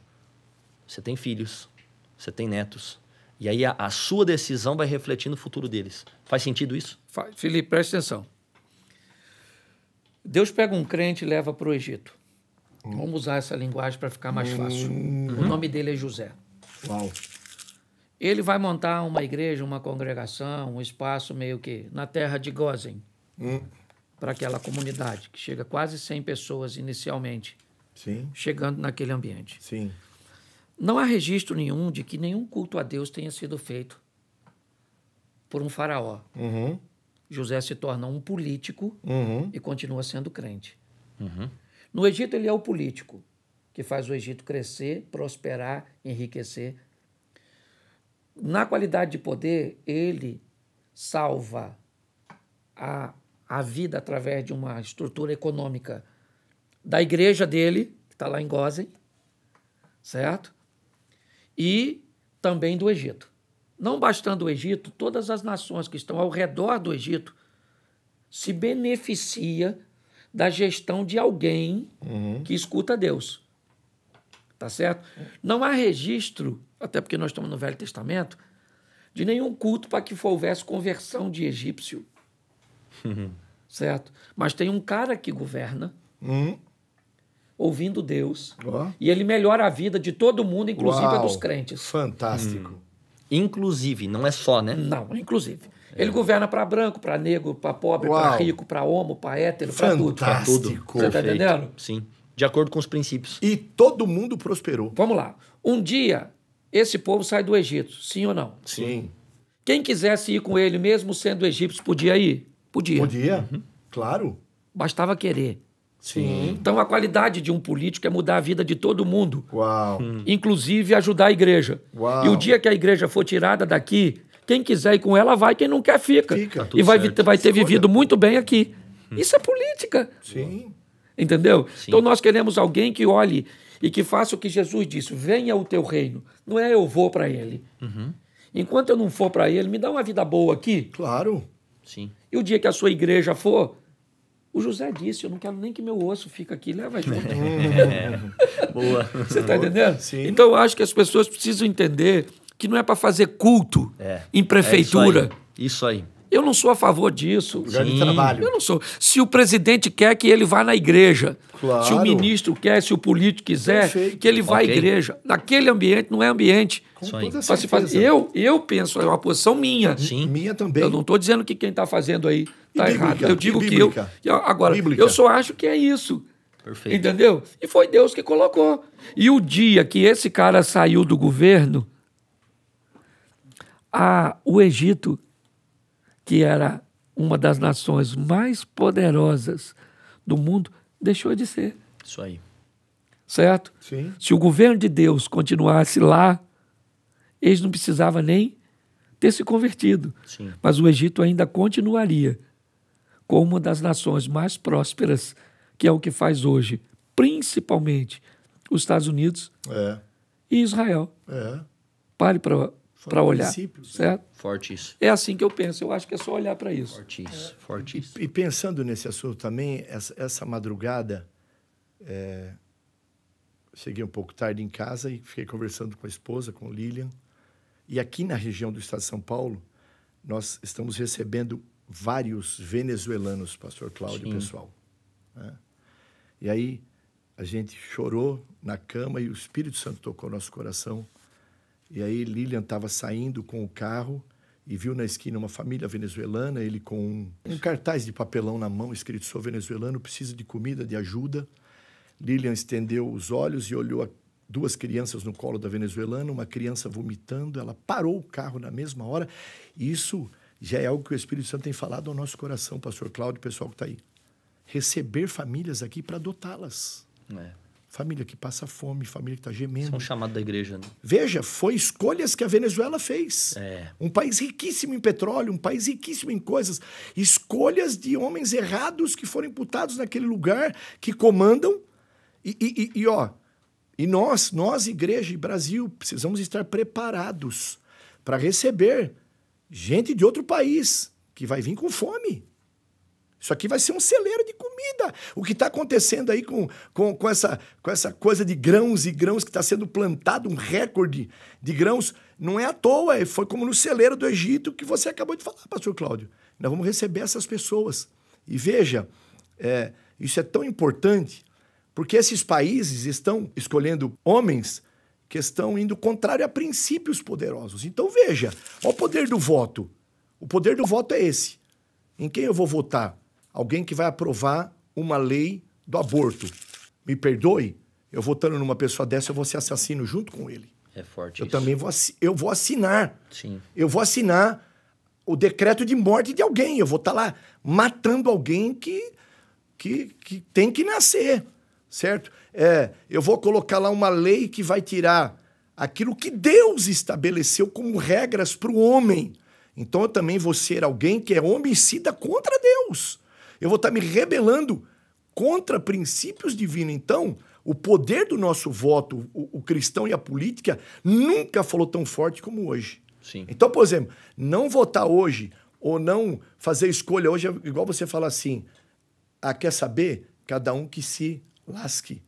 você tem filhos, você tem netos. E aí a, a sua decisão vai refletir no futuro deles. Faz sentido isso? Felipe, preste atenção. Deus pega um crente e leva para o Egito. Hum. Vamos usar essa linguagem para ficar mais fácil. Hum. O nome dele é José. Uau. Ele vai montar uma igreja, uma congregação, um espaço meio que na terra de Gozen, hum. para aquela comunidade, que chega quase 100 pessoas inicialmente, Sim. chegando naquele ambiente. Sim. Não há registro nenhum de que nenhum culto a Deus tenha sido feito por um faraó. Uhum. José se torna um político uhum. e continua sendo crente. Uhum. No Egito, ele é o político que faz o Egito crescer, prosperar, enriquecer. Na qualidade de poder, ele salva a, a vida através de uma estrutura econômica da igreja dele, que está lá em Gozen, certo? E também do Egito. Não bastando o Egito, todas as nações que estão ao redor do Egito se beneficia da gestão de alguém uhum. que escuta Deus tá certo? Não há registro, até porque nós estamos no Velho Testamento, de nenhum culto para que houvesse conversão de egípcio. Uhum. certo? Mas tem um cara que governa, uhum. ouvindo Deus, oh. e ele melhora a vida de todo mundo, inclusive a dos crentes. Fantástico. Hum. Inclusive, não é só, né? Não, inclusive. É. Ele governa para branco, para negro, para pobre, para rico, para homo, para hétero, para tudo. Fantástico. Você está entendendo? Sim de acordo com os princípios. E todo mundo prosperou. Vamos lá. Um dia, esse povo sai do Egito, sim ou não? Sim. Quem quisesse ir com ele, mesmo sendo egípcio, podia ir? Podia. Podia, uhum. claro. Bastava querer. Sim. Então a qualidade de um político é mudar a vida de todo mundo. Uau. Hum. Inclusive ajudar a igreja. Uau. E o dia que a igreja for tirada daqui, quem quiser ir com ela vai, quem não quer fica. fica. E vai, vai ter Escolha. vivido muito bem aqui. Hum. Isso é política. Sim. Entendeu? Sim. Então nós queremos alguém que olhe e que faça o que Jesus disse: venha o teu reino. Não é eu vou para ele. Uhum. Enquanto eu não for para ele, me dá uma vida boa aqui. Claro. Sim. E o dia que a sua igreja for, o José disse: Eu não quero nem que meu osso fique aqui, leva junto. boa. Você está entendendo? Sim. Então eu acho que as pessoas precisam entender que não é para fazer culto é, em prefeitura. É isso, aí. isso aí. Eu não sou a favor disso. Eu não sou. Se o presidente quer que ele vá na igreja, claro. se o ministro quer, se o político quiser, Perfeito. que ele vá okay. à igreja. Naquele ambiente não é ambiente. Com toda se fazer. Eu, eu penso, é uma posição minha. Sim. Minha também. Eu não estou dizendo que quem está fazendo aí está errado. Eu digo que eu. Agora, bíblica. eu só acho que é isso. Perfeito. Entendeu? E foi Deus que colocou. E o dia que esse cara saiu do governo, a, o Egito que era uma das nações mais poderosas do mundo, deixou de ser. Isso aí. Certo? Sim. Se o governo de Deus continuasse lá, eles não precisavam nem ter se convertido. Sim. Mas o Egito ainda continuaria como uma das nações mais prósperas, que é o que faz hoje, principalmente os Estados Unidos é. e Israel. É. Pare para para olhar. Né? Certo? Forte isso. É assim que eu penso, eu acho que é só olhar para isso. Forte isso, é. forte isso. E, e, pensando nesse assunto também, essa, essa madrugada, é, cheguei um pouco tarde em casa e fiquei conversando com a esposa, com Lilian. E aqui na região do estado de São Paulo, nós estamos recebendo vários venezuelanos, pastor Cláudio, Sim. pessoal. Né? E aí a gente chorou na cama e o Espírito Santo tocou nosso coração e aí Lilian estava saindo com o carro e viu na esquina uma família venezuelana, ele com um, um cartaz de papelão na mão escrito sou venezuelano, precisa de comida, de ajuda. Lilian estendeu os olhos e olhou duas crianças no colo da venezuelana, uma criança vomitando, ela parou o carro na mesma hora. E isso já é algo que o Espírito Santo tem falado ao nosso coração, pastor Cláudio, pessoal que está aí. Receber famílias aqui para adotá-las. É. Família que passa fome, família que está gemendo. São é chamado da igreja, né? Veja, foi escolhas que a Venezuela fez. É. Um país riquíssimo em petróleo, um país riquíssimo em coisas. Escolhas de homens errados que foram imputados naquele lugar, que comandam. E, e, e, e ó, e nós, nós, igreja e Brasil, precisamos estar preparados para receber gente de outro país que vai vir com fome. Isso aqui vai ser um celeiro de comida. O que está acontecendo aí com, com, com, essa, com essa coisa de grãos e grãos que está sendo plantado, um recorde de grãos, não é à toa. É, foi como no celeiro do Egito que você acabou de falar, pastor Cláudio. Nós vamos receber essas pessoas. E veja, é, isso é tão importante, porque esses países estão escolhendo homens que estão indo contrário a princípios poderosos. Então veja, o poder do voto. O poder do voto é esse. Em quem eu vou votar? alguém que vai aprovar uma lei do aborto. Me perdoe, eu votando numa pessoa dessa, eu vou ser assassino junto com ele. É forte Eu isso. também vou, eu vou assinar. Sim. Eu vou assinar o decreto de morte de alguém. Eu vou estar tá lá matando alguém que, que, que tem que nascer, certo? É, eu vou colocar lá uma lei que vai tirar aquilo que Deus estabeleceu como regras para o homem. Então eu também vou ser alguém que é homicida contra Deus. Eu vou estar me rebelando contra princípios divinos. Então, o poder do nosso voto, o, o cristão e a política, nunca falou tão forte como hoje. Sim. Então, por exemplo, não votar hoje ou não fazer escolha hoje é igual você falar assim: ah, quer saber? Cada um que se lasque,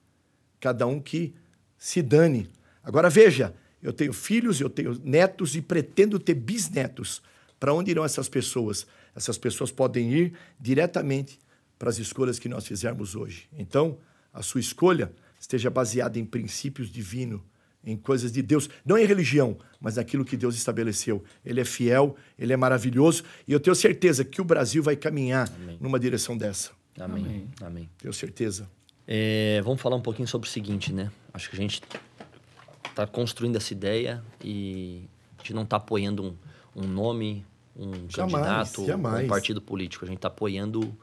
cada um que se dane. Agora veja, eu tenho filhos, eu tenho netos e pretendo ter bisnetos. Para onde irão essas pessoas? Essas pessoas podem ir diretamente para as escolhas que nós fizermos hoje. Então, a sua escolha esteja baseada em princípios divinos, em coisas de Deus, não em religião, mas naquilo que Deus estabeleceu. Ele é fiel, ele é maravilhoso e eu tenho certeza que o Brasil vai caminhar Amém. numa direção dessa. Amém. Amém. Tenho certeza. É, vamos falar um pouquinho sobre o seguinte, né? Acho que a gente está construindo essa ideia e a gente não está apoiando um, um nome, um jamais, candidato, jamais. um partido político. A gente está apoiando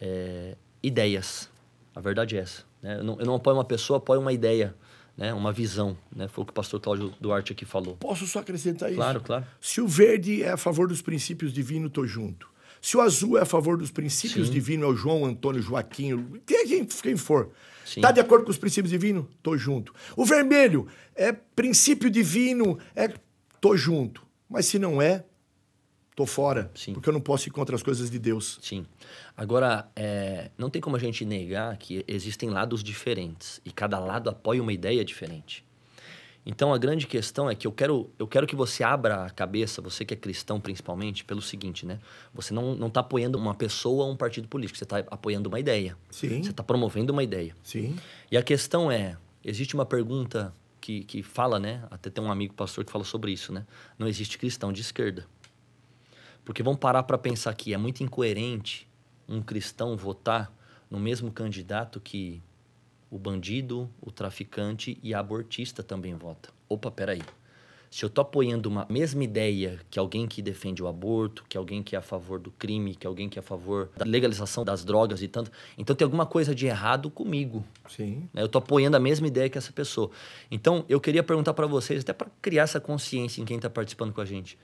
é, ideias. A verdade é essa. Né? Eu, não, eu não apoio uma pessoa, apoio uma ideia, né? uma visão. Né? Foi o que o pastor Cláudio Duarte aqui falou. Posso só acrescentar isso? Claro, claro. Se o verde é a favor dos princípios divinos, estou junto. Se o azul é a favor dos princípios Sim. divinos, é o João, Antônio, Joaquim, quem, quem for. Está de acordo com os princípios divinos? Estou junto. O vermelho é princípio divino, é estou junto. Mas se não é, Tô fora, Sim. porque eu não posso ir contra as coisas de Deus. Sim. Agora, é, não tem como a gente negar que existem lados diferentes e cada lado apoia uma ideia diferente. Então a grande questão é que eu quero, eu quero que você abra a cabeça, você que é cristão principalmente, pelo seguinte, né? Você não não está apoiando uma pessoa ou um partido político, você está apoiando uma ideia. Sim. Você está promovendo uma ideia. Sim. E a questão é, existe uma pergunta que, que fala, né? Até tem um amigo pastor que falou sobre isso, né? Não existe cristão de esquerda. Porque vamos parar para pensar que é muito incoerente um cristão votar no mesmo candidato que o bandido, o traficante e a abortista também vota. Opa, peraí. Se eu tô apoiando uma mesma ideia que alguém que defende o aborto, que alguém que é a favor do crime, que alguém que é a favor da legalização das drogas e tanto, então tem alguma coisa de errado comigo. Sim. Né? Eu tô apoiando a mesma ideia que essa pessoa. Então, eu queria perguntar para vocês, até para criar essa consciência em quem está participando com a gente.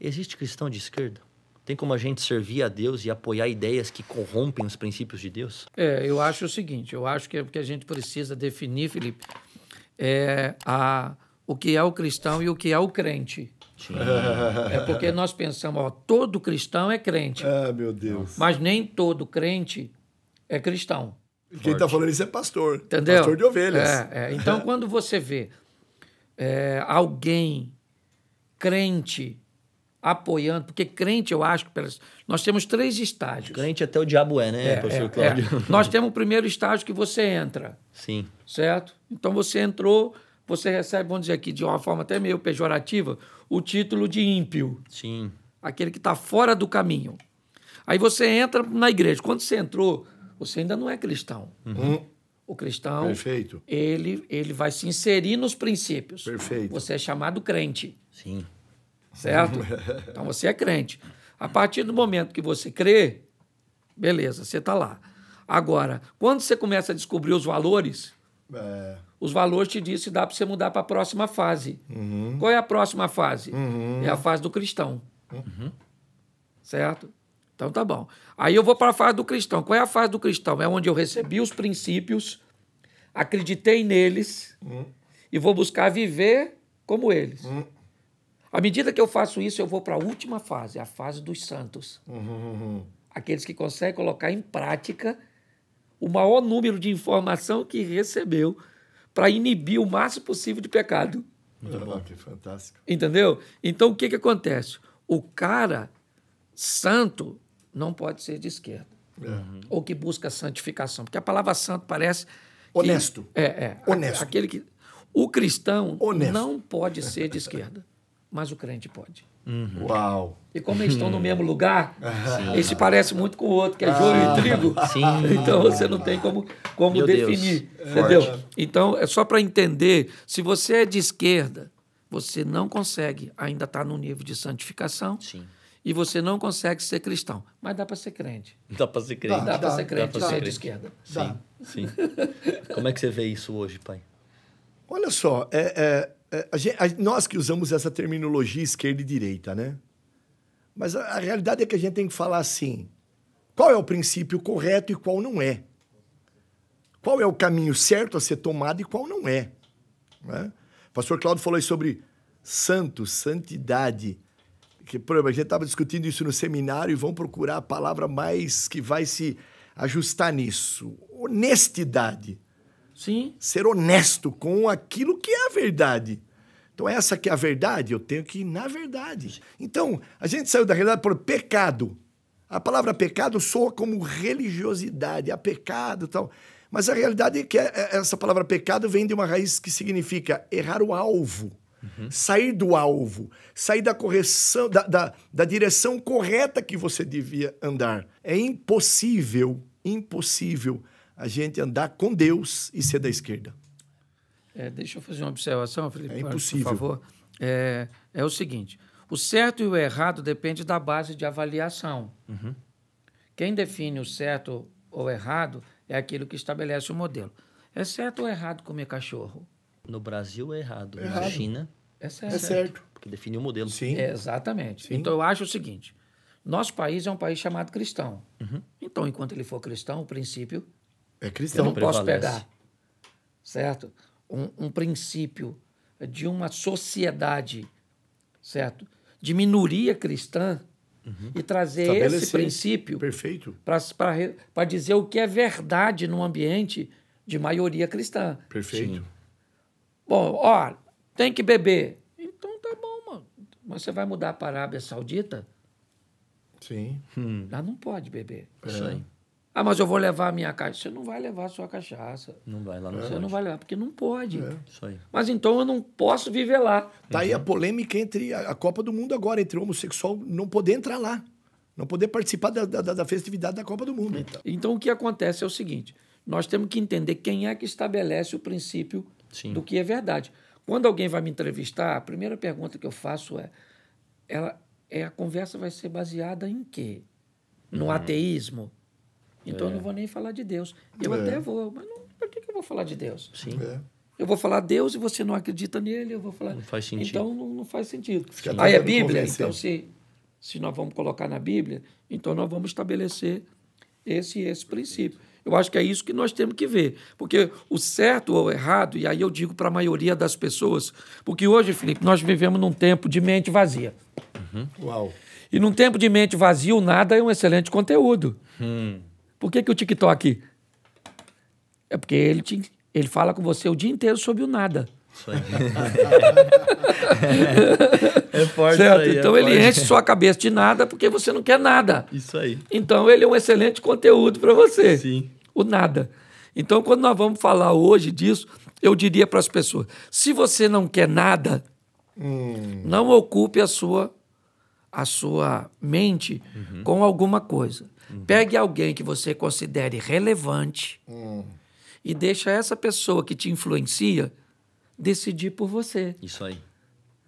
Existe cristão de esquerda? Tem como a gente servir a Deus e apoiar ideias que corrompem os princípios de Deus? É, eu acho o seguinte, eu acho que é o que a gente precisa definir, Felipe, é a, o que é o cristão e o que é o crente. Sim. É porque nós pensamos, ó, todo cristão é crente. Ah, meu Deus. Mas nem todo crente é cristão. Quem está falando isso é pastor. Entendeu? Pastor de ovelhas. É, é. Então, quando você vê é, alguém crente apoiando, porque crente, eu acho que nós temos três estágios. Crente até o diabo é, né, é, professor é, é, Cláudio? É. Nós temos o primeiro estágio que você entra. Sim. Certo? Então você entrou, você recebe, vamos dizer aqui, de uma forma até meio pejorativa, o título de ímpio. Sim. Aquele que está fora do caminho. Aí você entra na igreja. Quando você entrou, você ainda não é cristão. Uhum. O cristão, Perfeito. Ele, ele vai se inserir nos princípios. Perfeito. Você é chamado crente. Sim certo? Então você é crente. A partir do momento que você crê, beleza, você está lá. Agora, quando você começa a descobrir os valores, é. os valores te dizem se dá para você mudar para a próxima fase. Uhum. Qual é a próxima fase? Uhum. É a fase do cristão. Uhum. Certo? Então tá bom. Aí eu vou para a fase do cristão. Qual é a fase do cristão? É onde eu recebi os princípios, acreditei neles hum. e vou buscar viver como eles. Hum. À medida que eu faço isso, eu vou para a última fase, a fase dos santos. Uhum. Aqueles que conseguem colocar em prática o maior número de informação que recebeu para inibir o máximo possível de pecado. Muito bom. Ah, que fantástico. Entendeu? Então, o que, que acontece? O cara santo não pode ser de esquerda. É. Uhum. Ou que busca santificação. Porque a palavra santo parece... Honesto. Que, é, é. Honesto. Aquele que... O cristão Honesto. não pode ser de esquerda mas o crente pode. Uhum. Uau! E como eles estão no mesmo lugar, Sim. eles se muito com o outro, que é joio ah. e trigo. Sim. Então você não tem como, como Meu definir. Deus. Entendeu? Forte. Então, é só para entender: se você é de esquerda, você não consegue ainda estar tá no nível de santificação. Sim. E você não consegue ser cristão. Mas dá para ser crente. Dá para ser crente. Dá, dá para ser crente, dá, dá, ser é de esquerda. Sim, sim. Como é que você vê isso hoje, pai? Olha só, é, é é, a gente, a, nós que usamos essa terminologia esquerda e direita, né? Mas a, a, realidade é que a gente tem que falar assim: qual é o princípio correto e qual não é? Qual é o caminho certo a ser tomado e qual não é? Né? O pastor Cláudio falou aí sobre santo, santidade. Que, por exemplo, a gente estava discutindo isso no seminário e vão procurar a palavra mais que vai se ajustar nisso. Honestidade. Sim. Ser honesto com aquilo que é a verdade. Então, essa que é a verdade, eu tenho que ir na verdade. Então, a gente saiu da realidade por pecado. A palavra pecado soa como religiosidade, a pecado tal. Mas a realidade é que é, é, essa palavra pecado vem de uma raiz que significa errar o alvo, uhum. sair do alvo, sair da correção, da, da, da direção correta que você devia andar. É impossível, impossível a gente andar com Deus e ser da esquerda. É, deixa eu fazer uma observação, Felipe. É impossível. Por favor. É, é, o seguinte: o certo e o errado depende da base de avaliação. Uhum. Quem define o certo ou errado é aquilo que estabelece o modelo. É certo ou errado comer cachorro? No Brasil é errado. É errado. Na China é certo. é certo. Porque define o modelo. Sim. É, exatamente. Sim. Então eu acho o seguinte: nosso país é um país chamado cristão. Uhum. Então, enquanto ele for cristão, o princípio é cristão. Eu não posso pegar, certo? Um, um princípio de uma sociedade, certo? De minoria cristã uhum. e trazer esse princípio perfeito para dizer o que é verdade num ambiente de maioria cristã. Perfeito. Sim. Bom, ó, tem que beber. Então tá bom, mano. Mas você vai mudar para a Arábia Saudita? Sim. Hum. Lá não pode beber. É. aí. Ah, mas eu vou levar a minha caixa. Você não vai levar a sua cachaça. Não vai lá no é. Você não vai levar, porque não pode. É. Isso aí. Mas então eu não posso viver lá. Tá uhum. aí a polêmica entre a, Copa do Mundo agora, entre o homossexual não poder entrar lá. Não poder participar da, da, da festividade da Copa do Mundo. É. Então. então o que acontece é o seguinte: nós temos que entender quem é que estabelece o princípio Sim. do que é verdade. Quando alguém vai me entrevistar, a primeira pergunta que eu faço é: ela, é a conversa vai ser baseada em quê? No uhum. ateísmo? Então é. eu não é. vou nem falar de Deus. Eu é. até vou, mas não, por que, que eu vou falar de Deus? Sim. É. Eu vou falar Deus e você não acredita nele, eu vou falar. Não faz sentido. Então não, não faz sentido. Fica Aí é Bíblia, então se, se nós vamos colocar na Bíblia, então nós vamos estabelecer esse esse princípio. Eu acho que é isso que nós temos que ver. Porque o certo ou o errado, e aí eu digo para a maioria das pessoas, porque hoje, Felipe, nós vivemos num tempo de mente vazia. Uhum. Uau. E num tempo de mente vazia, o nada é um excelente conteúdo. Hum. Por que, que o TikTok? É porque ele, te, ele fala com você o dia inteiro sobre o nada. Isso aí. é forte certo? Aí, é então é ele forte. enche sua cabeça de nada porque você não quer nada. Isso aí. Então ele é um excelente conteúdo para você. Sim. O nada. Então quando nós vamos falar hoje disso, eu diria para as pessoas: se você não quer nada, hum. não ocupe a sua a sua mente uhum. com alguma coisa. Uhum. Pegue alguém que você considere relevante uhum. e deixa essa pessoa que te influencia decidir por você. Isso aí.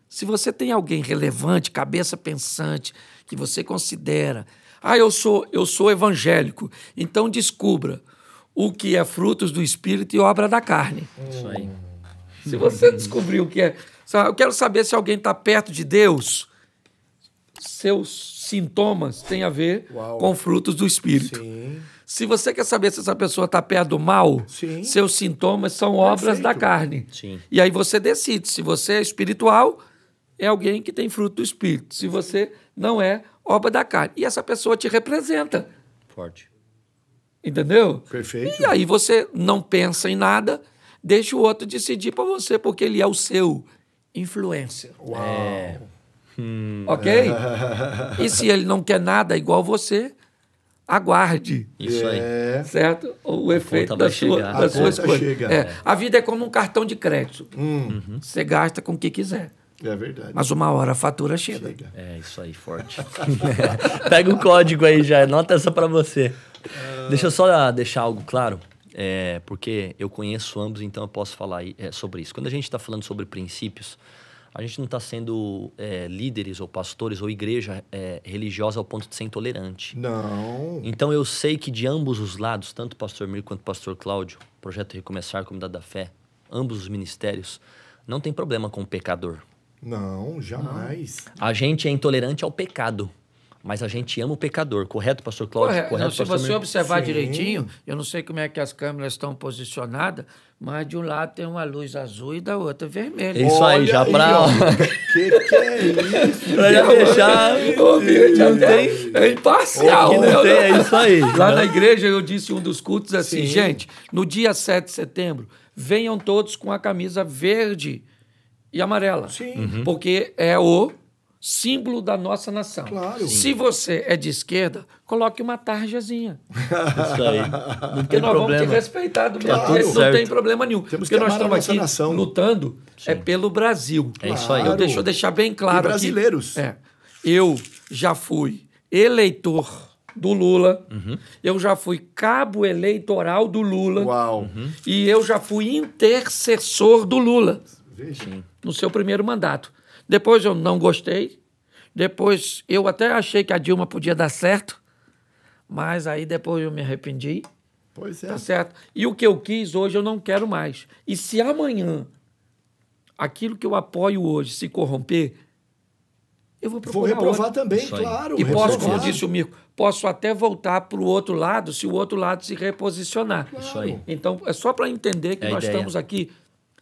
Se você tem alguém relevante, cabeça pensante, que você considera, ah, eu sou eu sou evangélico, então descubra o que é frutos do espírito e obra da carne. Hum. Isso aí. Se você descobriu o que é, eu quero saber se alguém está perto de Deus, seus sintomas têm a ver Uau. com frutos do espírito. Sim. Se você quer saber se essa pessoa está perto do mal, Sim. seus sintomas são Perfeito. obras da carne. Sim. E aí você decide se você é espiritual, é alguém que tem fruto do espírito. Se você não é, obra da carne. E essa pessoa te representa. Forte. Entendeu? Perfeito. E aí você não pensa em nada, deixa o outro decidir para você, porque ele é o seu influência. Uau. É. Hum. Ok? É. e se ele não quer nada igual você, aguarde. Isso aí. É. Certo? O a efeito da sua, da a sua escolha. Chega. É. A vida é como um cartão de crédito. Hum. Uhum. Você gasta com o que quiser. É verdade. Mas uma hora a fatura chega. chega. É isso aí, forte. Pega o código aí já, anota essa para você. Uh... Deixa eu só deixar algo claro, é, porque eu conheço ambos, então eu posso falar é, sobre isso. Quando a gente está falando sobre princípios, a gente não está sendo é, líderes ou pastores ou igreja é, religiosa ao ponto de ser intolerante. Não. Então eu sei que de ambos os lados, tanto o pastor Mir quanto o pastor Cláudio, Projeto Recomeçar, Comunidade da Fé, ambos os ministérios, não tem problema com o pecador. Não, jamais. A gente é intolerante ao pecado mas a gente ama o pecador, correto, pastor Cláudio? Correto, correto se você observar Sim. direitinho, eu não sei como é que as câmeras estão posicionadas, mas de um lado tem uma luz azul e da outra vermelha. Isso Olha aí, já para. que que é isso? Pra já fechar. Ô, não tem... É imparcial, Não né? tem, é isso aí. Lá não. Né? na igreja eu disse um dos cultos assim, Sim. gente, no dia 7 de setembro, venham todos com a camisa verde e amarela. Sim. Uhum. Porque é o símbolo da nossa nação. Claro. Se você é de esquerda, coloque uma tarjazinha. Isso aí. Não tem nós problema. vamos te respeitar do claro. Tá mesmo Não tem problema nenhum. Temos porque nós estamos aqui nação. lutando Sim. é pelo Brasil. Claro. É isso aí. Eu então, deixo eu deixar bem claro e brasileiros. Aqui, é, eu já fui eleitor do Lula, uhum. eu já fui cabo eleitoral do Lula Uau. Uhum. e eu já fui intercessor do Lula Veja. no seu primeiro mandato. Depois eu não gostei. Depois eu até achei que a Dilma podia dar certo, mas aí depois eu me arrependi. Pois é. Tá certo? E o que eu quis hoje eu não quero mais. E se amanhã aquilo que eu apoio hoje se corromper, eu vou procurar. Vou reprovar também, claro. E reprovar. posso, como disse o Mirko, posso até voltar para o outro lado se o outro lado se reposicionar. Claro. Isso aí. Então, é só para entender que é nós ideia. estamos aqui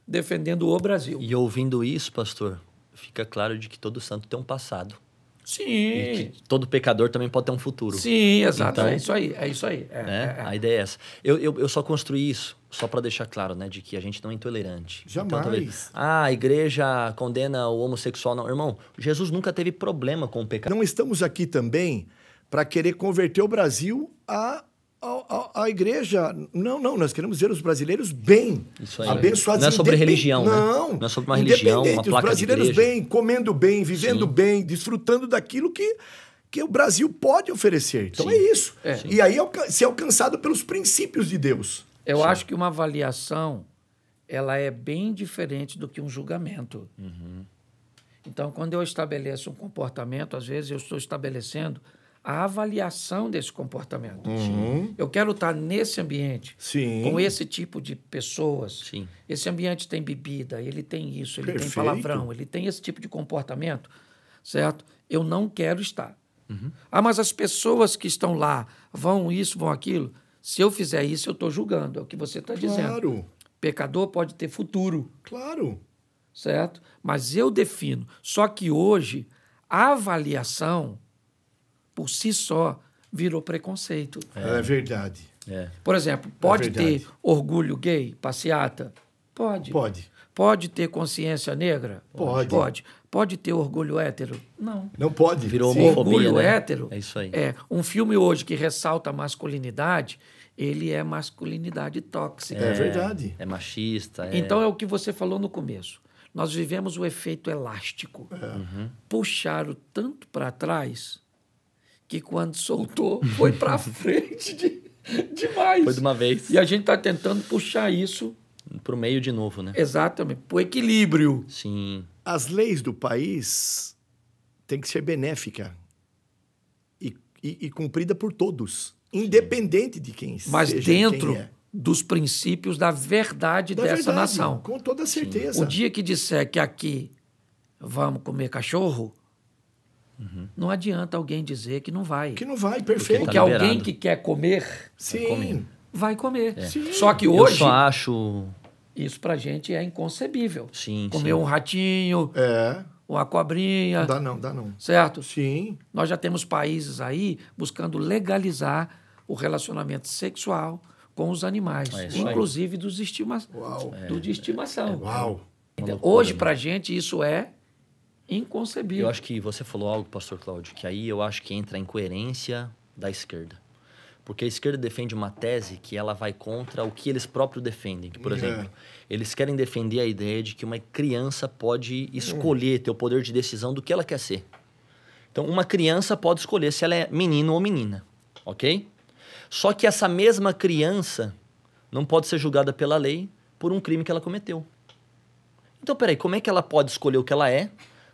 defendendo o Brasil. E ouvindo isso, pastor, fica claro de que todo santo tem um passado. Sim. E que todo pecador também pode ter um futuro. Sim, então, exato. Então, é isso aí, é isso aí. É, né? é, é. A ideia é essa. Eu, eu, eu só construí isso, só para deixar claro, né? De que a gente não é intolerante. Então, Jamais. Então, ah, a igreja condena o homossexual. Não, irmão, Jesus nunca teve problema com o pecado. Não estamos aqui também para querer converter o Brasil a a, a, a, igreja. Não, não, nós queremos ver os brasileiros bem. Isso aí. Abençoados. Não é sobre religião. Né? Não. Né? Não é sobre uma religião, uma placa Os brasileiros bem, comendo bem, vivendo Sim. bem, desfrutando daquilo que, que o Brasil pode oferecer. Então Sim. é isso. É. E aí é se é alcançado pelos princípios de Deus. Eu Sim. acho que uma avaliação ela é bem diferente do que um julgamento. Uhum. Então, quando eu estabeleço um comportamento, às vezes eu estou estabelecendo a avaliação desse comportamento. Uhum. Eu quero estar nesse ambiente, Sim. com esse tipo de pessoas. Sim. Esse ambiente tem bebida, ele tem isso, ele Perfeito. tem palavrão, ele tem esse tipo de comportamento, certo? Eu não quero estar. Uhum. Ah, mas as pessoas que estão lá vão isso, vão aquilo. Se eu fizer isso, eu estou julgando, é o que você está claro. dizendo. Claro. Pecador pode ter futuro. Claro. Certo? Mas eu defino. Só que hoje, a avaliação por si só, virou preconceito. É, é verdade. É. Por exemplo, pode é ter orgulho gay, passeata? Pode. Pode. Pode ter consciência negra? Pode. Pode. Pode ter orgulho hétero? Não. Não pode. Virou homofobia, Orgulho né? hétero? É isso aí. É, um filme hoje que ressalta a masculinidade, ele é masculinidade tóxica. É, é verdade. É machista. É... Então é o que você falou no começo. Nós vivemos o efeito elástico. É. Uhum. Puxaram tanto para trás que quando soltou foi para frente de, demais. Foi de uma vez. E a gente está tentando puxar isso para o meio de novo, né? Exatamente, para o equilíbrio. Sim. As leis do país têm que ser benéfica e, e, e cumprida por todos, independente de quem Mas seja, dentro quem é. dos princípios da verdade da dessa verdade, nação. Com toda certeza. Sim. O dia que disser que aqui vamos comer cachorro, Uhum. Não adianta alguém dizer que não vai. Que não vai, perfeito. Porque, tá porque alguém que quer comer, Sim. vai comer. Vai comer. É. Só que hoje. Eu só acho. Isso pra gente é inconcebível. Sim, Comer sim. um ratinho, é. uma cobrinha. Não dá não, dá não. Certo? Sim. Nós já temos países aí buscando legalizar o relacionamento sexual com os animais, é inclusive dos estima... Uau. do de estimação. É. é uau. Hoje, pra né? gente, isso é inconcebível. Eu acho que você falou algo, pastor Cláudio, que aí eu acho que entra a incoerência da esquerda. Porque a esquerda defende uma tese que ela vai contra o que eles próprios defendem. Que, por é. exemplo, eles querem defender a ideia de que uma criança pode escolher, ter o poder de decisão do que ela quer ser. Então, uma criança pode escolher se ela é menino ou menina, ok? Só que essa mesma criança não pode ser julgada pela lei por um crime que ela cometeu. Então, peraí, como é que ela pode escolher o que ela é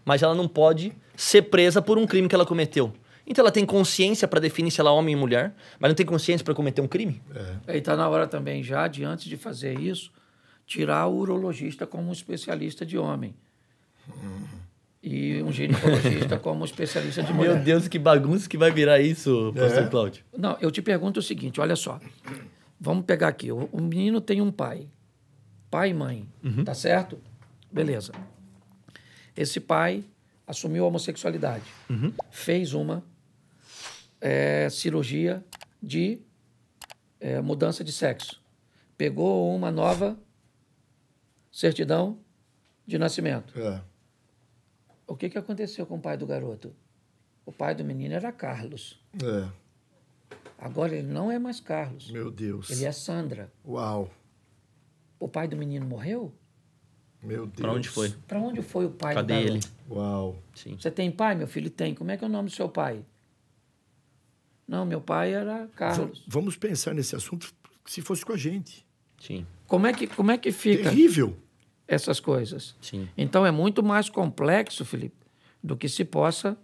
mas ela não pode ser presa por um crime que ela cometeu. Então ela tem consciência para definir se ela é homem ou mulher, mas não tem consciência para cometer um crime. É. E está na hora também já de antes de fazer isso tirar o urologista como especialista de homem. Hum e um ginecologista como especialista de mulher. Meu Deus, que bagunça que vai virar isso, Pastor é. Cláudio. Não, eu te pergunto o seguinte, olha só. Vamos pegar aqui. O, menino tem um pai. Pai e mãe, uhum. tá certo? Beleza. Esse pai assumiu a homossexualidade, uhum. fez uma é, cirurgia de é, mudança de sexo, pegou uma nova certidão de nascimento. É. O que, que aconteceu com o pai do garoto? O pai do menino era Carlos. É. Agora ele não é mais Carlos. Meu Deus. Ele é Sandra. Uau. O pai do menino morreu? Meu Deus. Para onde foi? Para onde foi o pai Cadê ele? Uau. Sim. Você tem pai, meu filho? Tem. Como é que é o nome do seu pai? Não, meu pai era Carlos. Vamos pensar nesse assunto se fosse com a gente. Sim. Como é que, como é que fica? Terrível. Essas coisas. Sim. Então é muito mais complexo, Felipe, do que se possa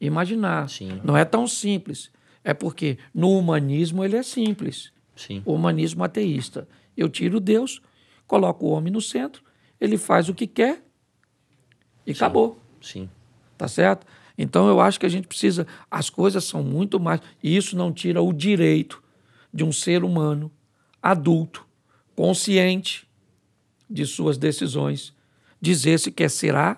imaginar. Sim. Não é tão simples. É porque no humanismo ele é simples. Sim. O humanismo ateísta. Eu tiro Deus, coloco o homem no centro ele faz o que quer e sim, acabou. Sim. Tá certo? Então eu acho que a gente precisa. As coisas são muito mais. E isso não tira o direito de um ser humano adulto, consciente de suas decisões, dizer se quer ser A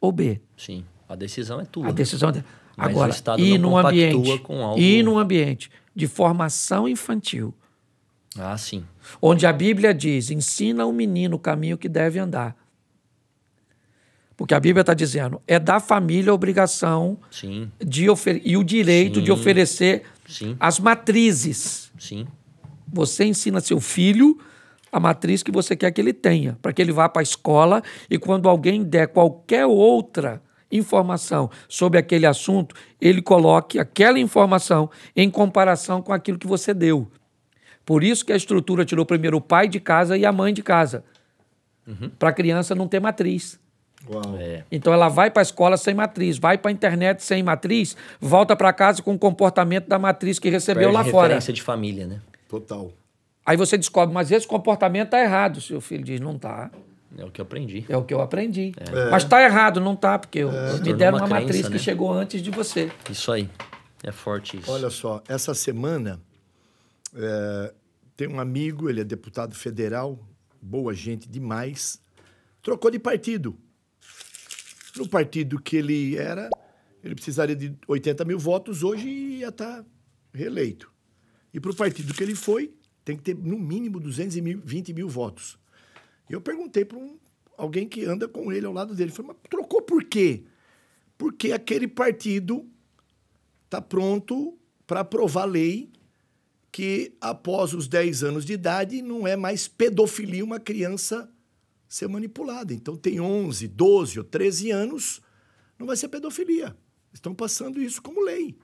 ou B. Sim. A decisão é tua. A decisão é Agora, e num ambiente, e num ambiente de formação infantil, ah, sim. Onde a Bíblia diz: ensina o menino o caminho que deve andar. Porque a Bíblia está dizendo, é da família a obrigação sim. De e o direito sim. de oferecer sim. as matrizes. Sim. Você ensina seu filho a matriz que você quer que ele tenha, para que ele vá para a escola e quando alguém der qualquer outra informação sobre aquele assunto, ele coloque aquela informação em comparação com aquilo que você deu. Por isso que a estrutura tirou primeiro o pai de casa e a mãe de casa. Uhum. Para a criança não ter matriz. É. Então ela vai para a escola sem matriz, vai para a internet sem matriz, volta para casa com o comportamento da matriz que recebeu Perde lá fora. referência de família, né? Total. Aí você descobre, mas esse comportamento tá errado. Seu filho diz, não tá. É o que eu aprendi. É o que eu aprendi. É. Mas tá errado, não tá, porque eu, é. me deram uma, uma crença, matriz né? que chegou antes de você. Isso aí. É forte isso. Olha só, essa semana é, tem um amigo, ele é deputado federal, boa gente demais, trocou de partido. No partido que ele era, ele precisaria de 80 mil votos, hoje ia estar tá reeleito. E para o partido que ele foi, tem que ter no mínimo 220 mil votos. E eu perguntei para um, alguém que anda com ele ao lado dele, falei, mas trocou por quê? Porque aquele partido está pronto para aprovar lei que após os 10 anos de idade não é mais pedofilia uma criança ser manipulada. Então tem 11, 12 ou 13 anos, não vai ser pedofilia. Estão passando isso como lei.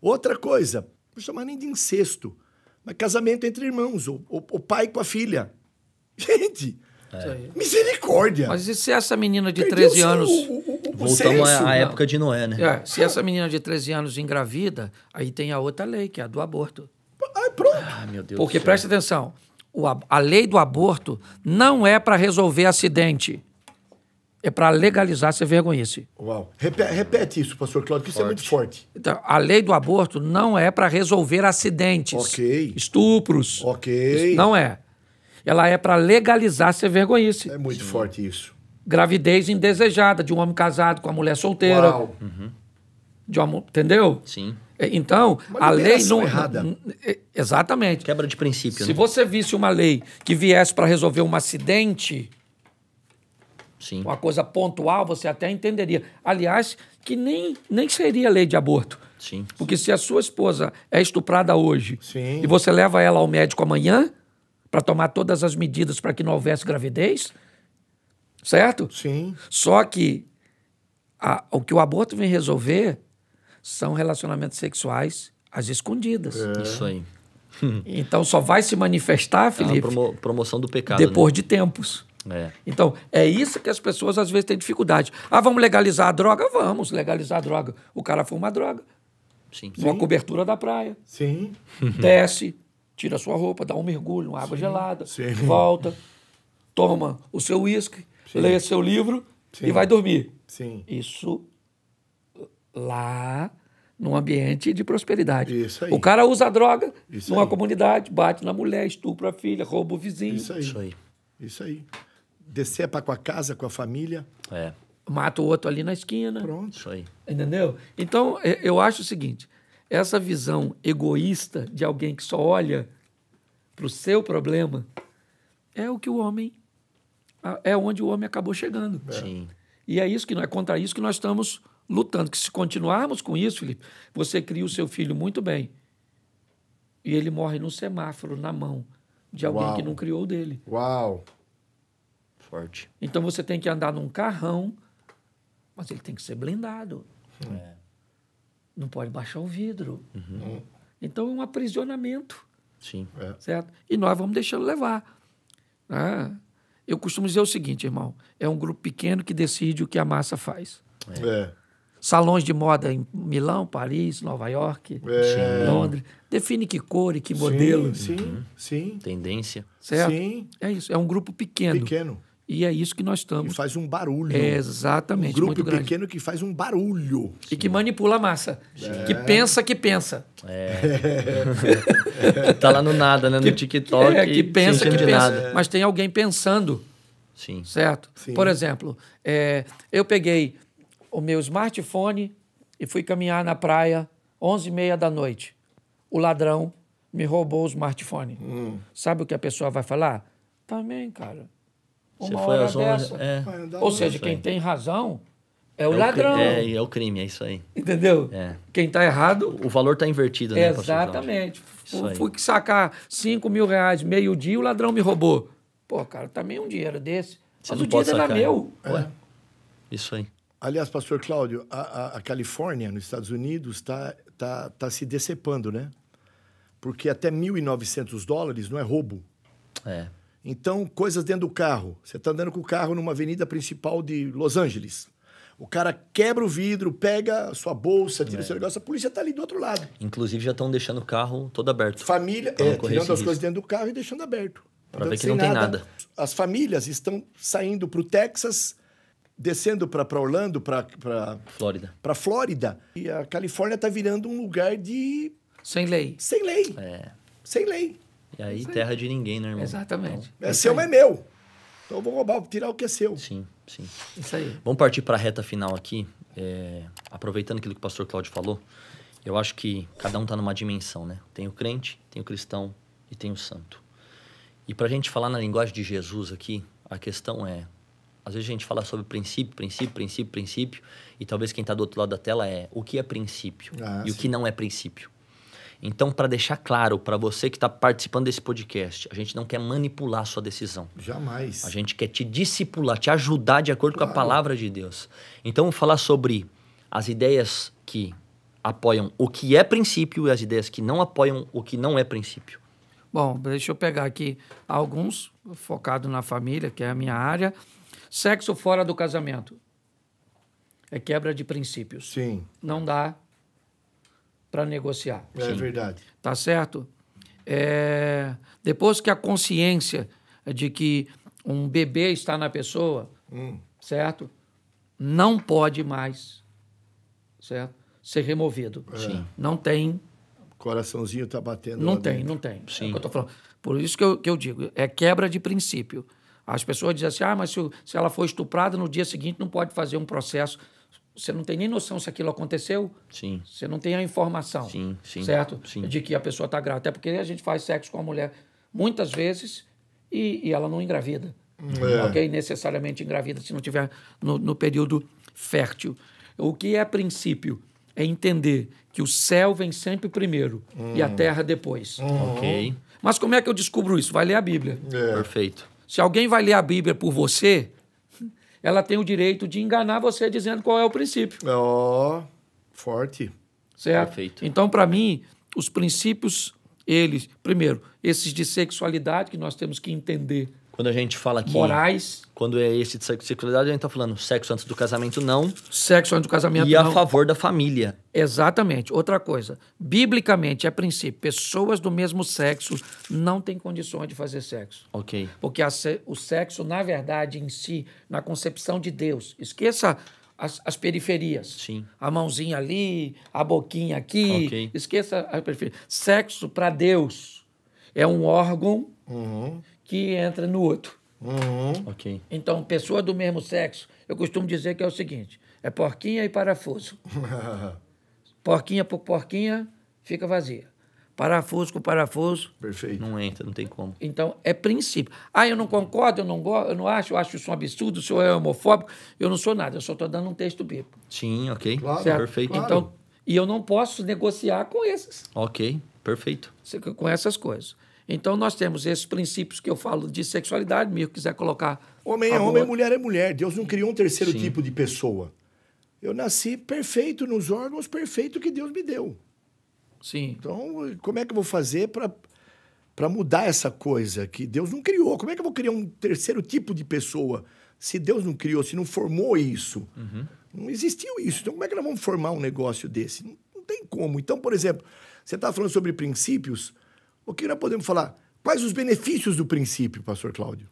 Outra coisa, não vou chamar nem de incesto, mas casamento entre irmãos, o, o, o pai com a filha. Gente, é. Misericórdia! Mas e se essa menina de Perdeu 13 anos. O, o, o Voltamos à época de Noé, né? É, se essa menina de 13 anos engravida, aí tem a outra lei, que é a do aborto. Pronto. Ah, meu Deus Porque presta atenção, o, a lei do aborto não é para resolver acidente. É para legalizar ser vergonhice. Uau. Repete, repete isso, pastor Cláudio, que isso é muito forte. Então, a lei do aborto não é para resolver acidentes. Ok. Estupros. Ok. Isso não é. Ela é para legalizar ser vergonhice. É muito Sim. forte isso. Gravidez indesejada de um homem casado com uma mulher solteira. Uau. Uhum. De uma, entendeu? Sim. É, então, uma a lei não. Errada. É, exatamente. Quebra de princípio. Se né? você visse uma lei que viesse para resolver um acidente, Sim. uma coisa pontual, você até entenderia. Aliás, que nem, nem seria lei de aborto. Sim. Porque se a sua esposa é estuprada hoje Sim. e você leva ela ao médico amanhã para tomar todas as medidas para que não houvesse gravidez, certo? Sim. Só que a, o que o aborto vem resolver são relacionamentos sexuais às escondidas. É. Isso aí. então só vai se manifestar, é Felipe. É promo promoção do pecado. Depois né? de tempos. É. Então, é isso que as pessoas às vezes têm dificuldade. Ah, vamos legalizar a droga? Vamos legalizar a droga. O cara fuma droga. Sim. Uma Sim. cobertura da praia. Sim. Desce, tira sua roupa, dá um mergulho, uma água Sim. gelada, Sim. volta, toma o seu uísque, lê seu livro e vai dormir. Sim. Isso lá num ambiente de prosperidade. Isso aí. O cara usa a droga Isso numa aí. comunidade, bate na mulher, estupra a filha, rouba o vizinho. Isso aí. Isso aí. Isso aí. Decepa com a casa, com a família. É. Mata o outro ali na esquina. Pronto. Isso aí. Entendeu? Então, eu acho o seguinte: essa visão egoísta de alguém que só olha para o seu problema é o que o homem. É onde o homem acabou chegando. Sim. E é isso que é contra isso que nós estamos lutando. Que se continuarmos com isso, Felipe, você cria o seu filho muito bem. E ele morre num semáforo, na mão de alguém Uau. que não criou dele. Uau! Forte. Então você tem que andar num carrão, mas ele tem que ser blindado. É. Não pode baixar o vidro. Uhum. Então é um aprisionamento. Sim. É. Certo? E nós vamos deixando levar. Ah, eu costumo dizer o seguinte, irmão: é um grupo pequeno que decide o que a massa faz. É. é. Salões de moda em Milão, Paris, Nova York, é. Londres. Define que cor e que modelo. Sim, sim. Uhum. sim. Tendência. Certo? Sim. É isso. É um grupo pequeno. Pequeno. E é isso que nós estamos. Que faz um barulho. É, exatamente. Um grupo pequeno grande. que faz um barulho. E Sim. que manipula a massa. É. Que pensa que pensa. É. é. tá lá no nada, né? No que, TikTok. É, que pensa que pensa. Nada. Mas tem alguém pensando. Sim. Certo? Sim. Por exemplo, é, eu peguei o meu smartphone e fui caminhar na praia 11 e meia da noite. O ladrão me roubou o smartphone. Hum. Sabe o que a pessoa vai falar? Também, cara. Uma Você hora dessa. Horas, é. Ou seja, quem é tem razão é o é ladrão. O é, é o crime, é isso aí. Entendeu? É. Quem está errado. O valor está invertido, né? Exatamente. Fui, sacar 5 mil reais meio dia o ladrão me roubou. Pô, cara, também um dinheiro desse. Você Mas o dinheiro era é. meu. Ué. É. Isso aí. Aliás, pastor Cláudio, a, a, a Califórnia, nos Estados Unidos, está tá, tá se decepando, né? Porque até 1.900 dólares não é roubo. É. Então, coisas dentro do carro. Você está andando com o carro numa avenida principal de Los Angeles. O cara quebra o vidro, pega a sua bolsa, tira é. o seu negócio, a polícia está ali do outro lado. Inclusive já estão deixando o carro todo aberto. Família, é, tirando as risco. coisas dentro do carro e deixando aberto. Para então, ver que não nada. tem nada. As famílias estão saindo para o Texas descendo para Orlando, para Flórida. Para Flórida. E a Califórnia está virando um lugar de sem lei. Sem lei. É. Sem lei. E aí é terra de ninguém, né, irmão? Exatamente. Então, é seu mas é meu. Então eu vou roubar, vou tirar o que é seu. Sim, sim. Isso aí. Vamos partir para a reta final aqui. É... aproveitando aquilo que o pastor Cláudio falou, eu acho que cada um está numa dimensão, né? Tem o crente, tem o cristão e tem o santo. E para a gente falar na linguagem de Jesus aqui, a questão é às vezes a gente fala sobre princípio, princípio, princípio, princípio, e talvez quem está do outro lado da tela é o que é princípio ah, e sim. o que não é princípio. Então, para deixar claro para você que está participando desse podcast, a gente não quer manipular a sua decisão. Jamais. A gente quer te discipular, te ajudar de acordo claro. com a palavra de Deus. Então, falar sobre as ideias que apoiam o que é princípio e as ideias que não apoiam o que não é princípio. Bom, deixa eu pegar aqui alguns focado na família, que é a minha área. Sexo fora do casamento é quebra de princípios. Sim. Não dá para negociar. É Sim. verdade. Tá certo? É... Depois que a consciência de que um bebê está na pessoa, hum. certo? Não pode mais, certo? Ser removido. É. Não tem. O coraçãozinho está batendo. Não tem, dentro. não tem. É Sim. É eu tô falando. Por isso que eu, que eu digo, é quebra de princípio. As pessoas dizem assim, ah, mas se, se ela foi estuprada, no dia seguinte não pode fazer um processo você não tem nem noção se aquilo aconteceu. Sim. Você não tem a informação. Sim, sim. Certo? Sim. De que a pessoa está grávida. Até porque a gente faz sexo com a mulher muitas vezes e, e ela não engravida. É. Ok? Necessariamente engravida se não tiver no, no, período fértil. O que é princípio? É entender que o céu vem sempre primeiro hum. e a hum. terra depois. Hum. Ok. Mas como é que eu descubro isso? Vai ler a Bíblia. É. Perfeito. Se alguém vai ler a Bíblia por você, ela tem o direito de enganar você dizendo qual é o princípio. Ó, oh, forte. Certo? Perfeito. Então, para mim, os princípios, eles, primeiro, esses de sexualidade que nós temos que entender quando a gente fala aqui, Morais. Quando é esse de sexualidade, a gente tá falando sexo antes do casamento, não. Sexo antes do casamento, e não. E a favor da família. Exatamente. Outra coisa. Biblicamente, a princípio, pessoas do mesmo sexo não têm condições de fazer sexo. Ok. Porque a, o sexo, na verdade, em si, na concepção de Deus, esqueça as, as, periferias. Sim. A mãozinha ali, a boquinha aqui. Okay. Esqueça a periferia. Sexo para Deus é um órgão uhum que entra no outro. Uhum. Então, pessoa do mesmo sexo, eu costumo dizer que é o seguinte: é porquinha e parafuso. porquinha por porquinha, fica vazia. Parafuso com parafuso. Perfeito. Não entra, não tem como. Então, é princípio. Ah, eu não concordo, eu não gosto, eu não acho, eu acho isso um absurdo, o senhor é homofóbico. Eu não sou nada, eu só estou dando um texto bíblico. Sim, ok. Claro, certo? perfeito. Claro. Então, e eu não posso negociar com esses. Ok, perfeito. Com essas coisas. Então nós temos esses princípios que eu falo de sexualidade, meu quiser colocar. Homem é homem, mulher é mulher. Deus não criou um terceiro Sim. tipo de pessoa. Eu nasci perfeito nos órgãos perfeitos que Deus me deu. Sim. Então, como é que eu vou fazer para mudar essa coisa que Deus não criou? Como é que eu vou criar um terceiro tipo de pessoa se Deus não criou, se não formou isso? Uhum. Não existiu isso. Então, como é que nós vamos formar um negócio desse? Não, não tem como. Então, por exemplo, você está falando sobre princípios. O que nós podemos falar? Quais os benefícios do princípio, pastor Cláudio?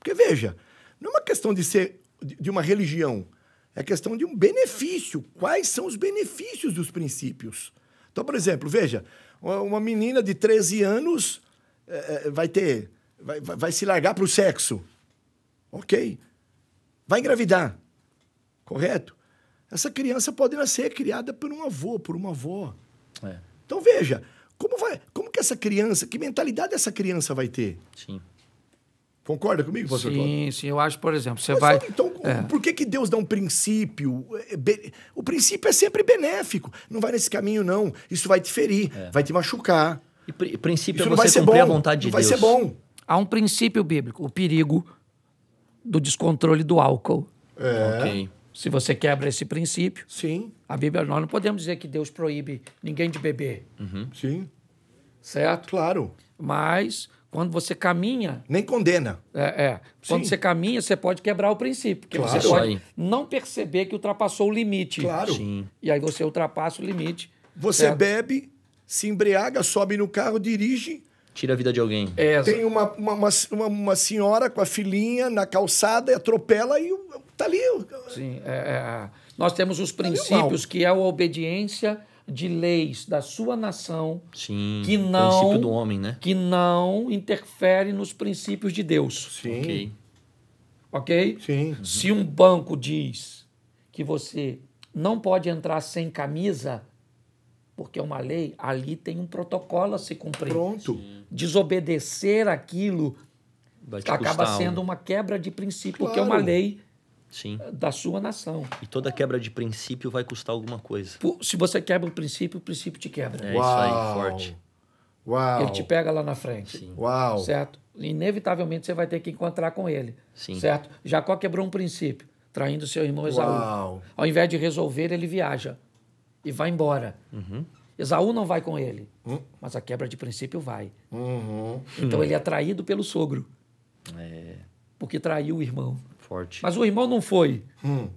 Porque veja, não é uma questão de ser de uma religião, é questão de um benefício. Quais são os benefícios dos princípios? Então, por exemplo, veja, uma menina de 13 anos é, é, vai ter. Vai, vai, vai se largar para o sexo. Ok? Vai engravidar. Correto? Essa criança pode nascer criada por um avô, por uma avó. É. Então veja, como, vai, como que essa criança, que mentalidade essa criança vai ter? Sim. Concorda comigo, pastor Sim, Cláudio? sim. Eu acho, por exemplo, você Mas, vai... Então, é. por que, que Deus dá um princípio? É, o princípio é sempre benéfico. Não vai nesse caminho, não. Isso vai te ferir, é. vai te machucar. E pr princípio Isso é você vai ser bom. a vontade de não Deus. vai ser bom. Há um princípio bíblico, o perigo do descontrole do álcool. É. Ok. Se você quebra esse princípio, sim. A Bíblia nós não podemos dizer que Deus proíbe ninguém de beber. Uhum. Sim. Certo? Claro. Mas quando você caminha. Nem condena. É. é. Quando você caminha, você pode quebrar o princípio. Porque claro. você pode não perceber que ultrapassou o limite. Claro. Sim. E aí você ultrapassa o limite. Você certo? bebe, se embriaga, sobe no carro, dirige, tira a vida de alguém. É, Tem uma, uma, uma, uma, senhora com a filhinha na calçada, e atropela e tá ali. Sim, é, é, é. nós temos os tá princípios tá que é a obediência de leis da sua nação Sim, que não princípio do homem, né? que não interfere nos princípios de Deus. Sim. Ok. okay? Sim. Se um banco diz que você não pode entrar sem camisa, porque é uma lei, ali tem um protocolo a se cumprir. Pronto. Desobedecer aquilo acaba sendo um... uma quebra de princípio, claro. que é uma lei Sim. Eh, da sua nação. E toda quebra de princípio vai custar alguma coisa. Se você quebra o princípio, o princípio te quebra. É Uau. isso aí, forte. Uau. Ele te pega lá na frente. Sim. Uau. Certo? Inevitavelmente você vai ter que encontrar com ele. Sim. Certo? Jacó quebrou um princípio, traindo seu irmão Esaú. Uau. Ao invés de resolver, ele viaja e vai embora. Uhum. Esaú não vai com ele, uhum. mas a quebra de princípio vai. Uhum. Então ele é traído pelo sogro. É. Porque traiu o irmão. Forte. Mas o irmão não foi. Hum.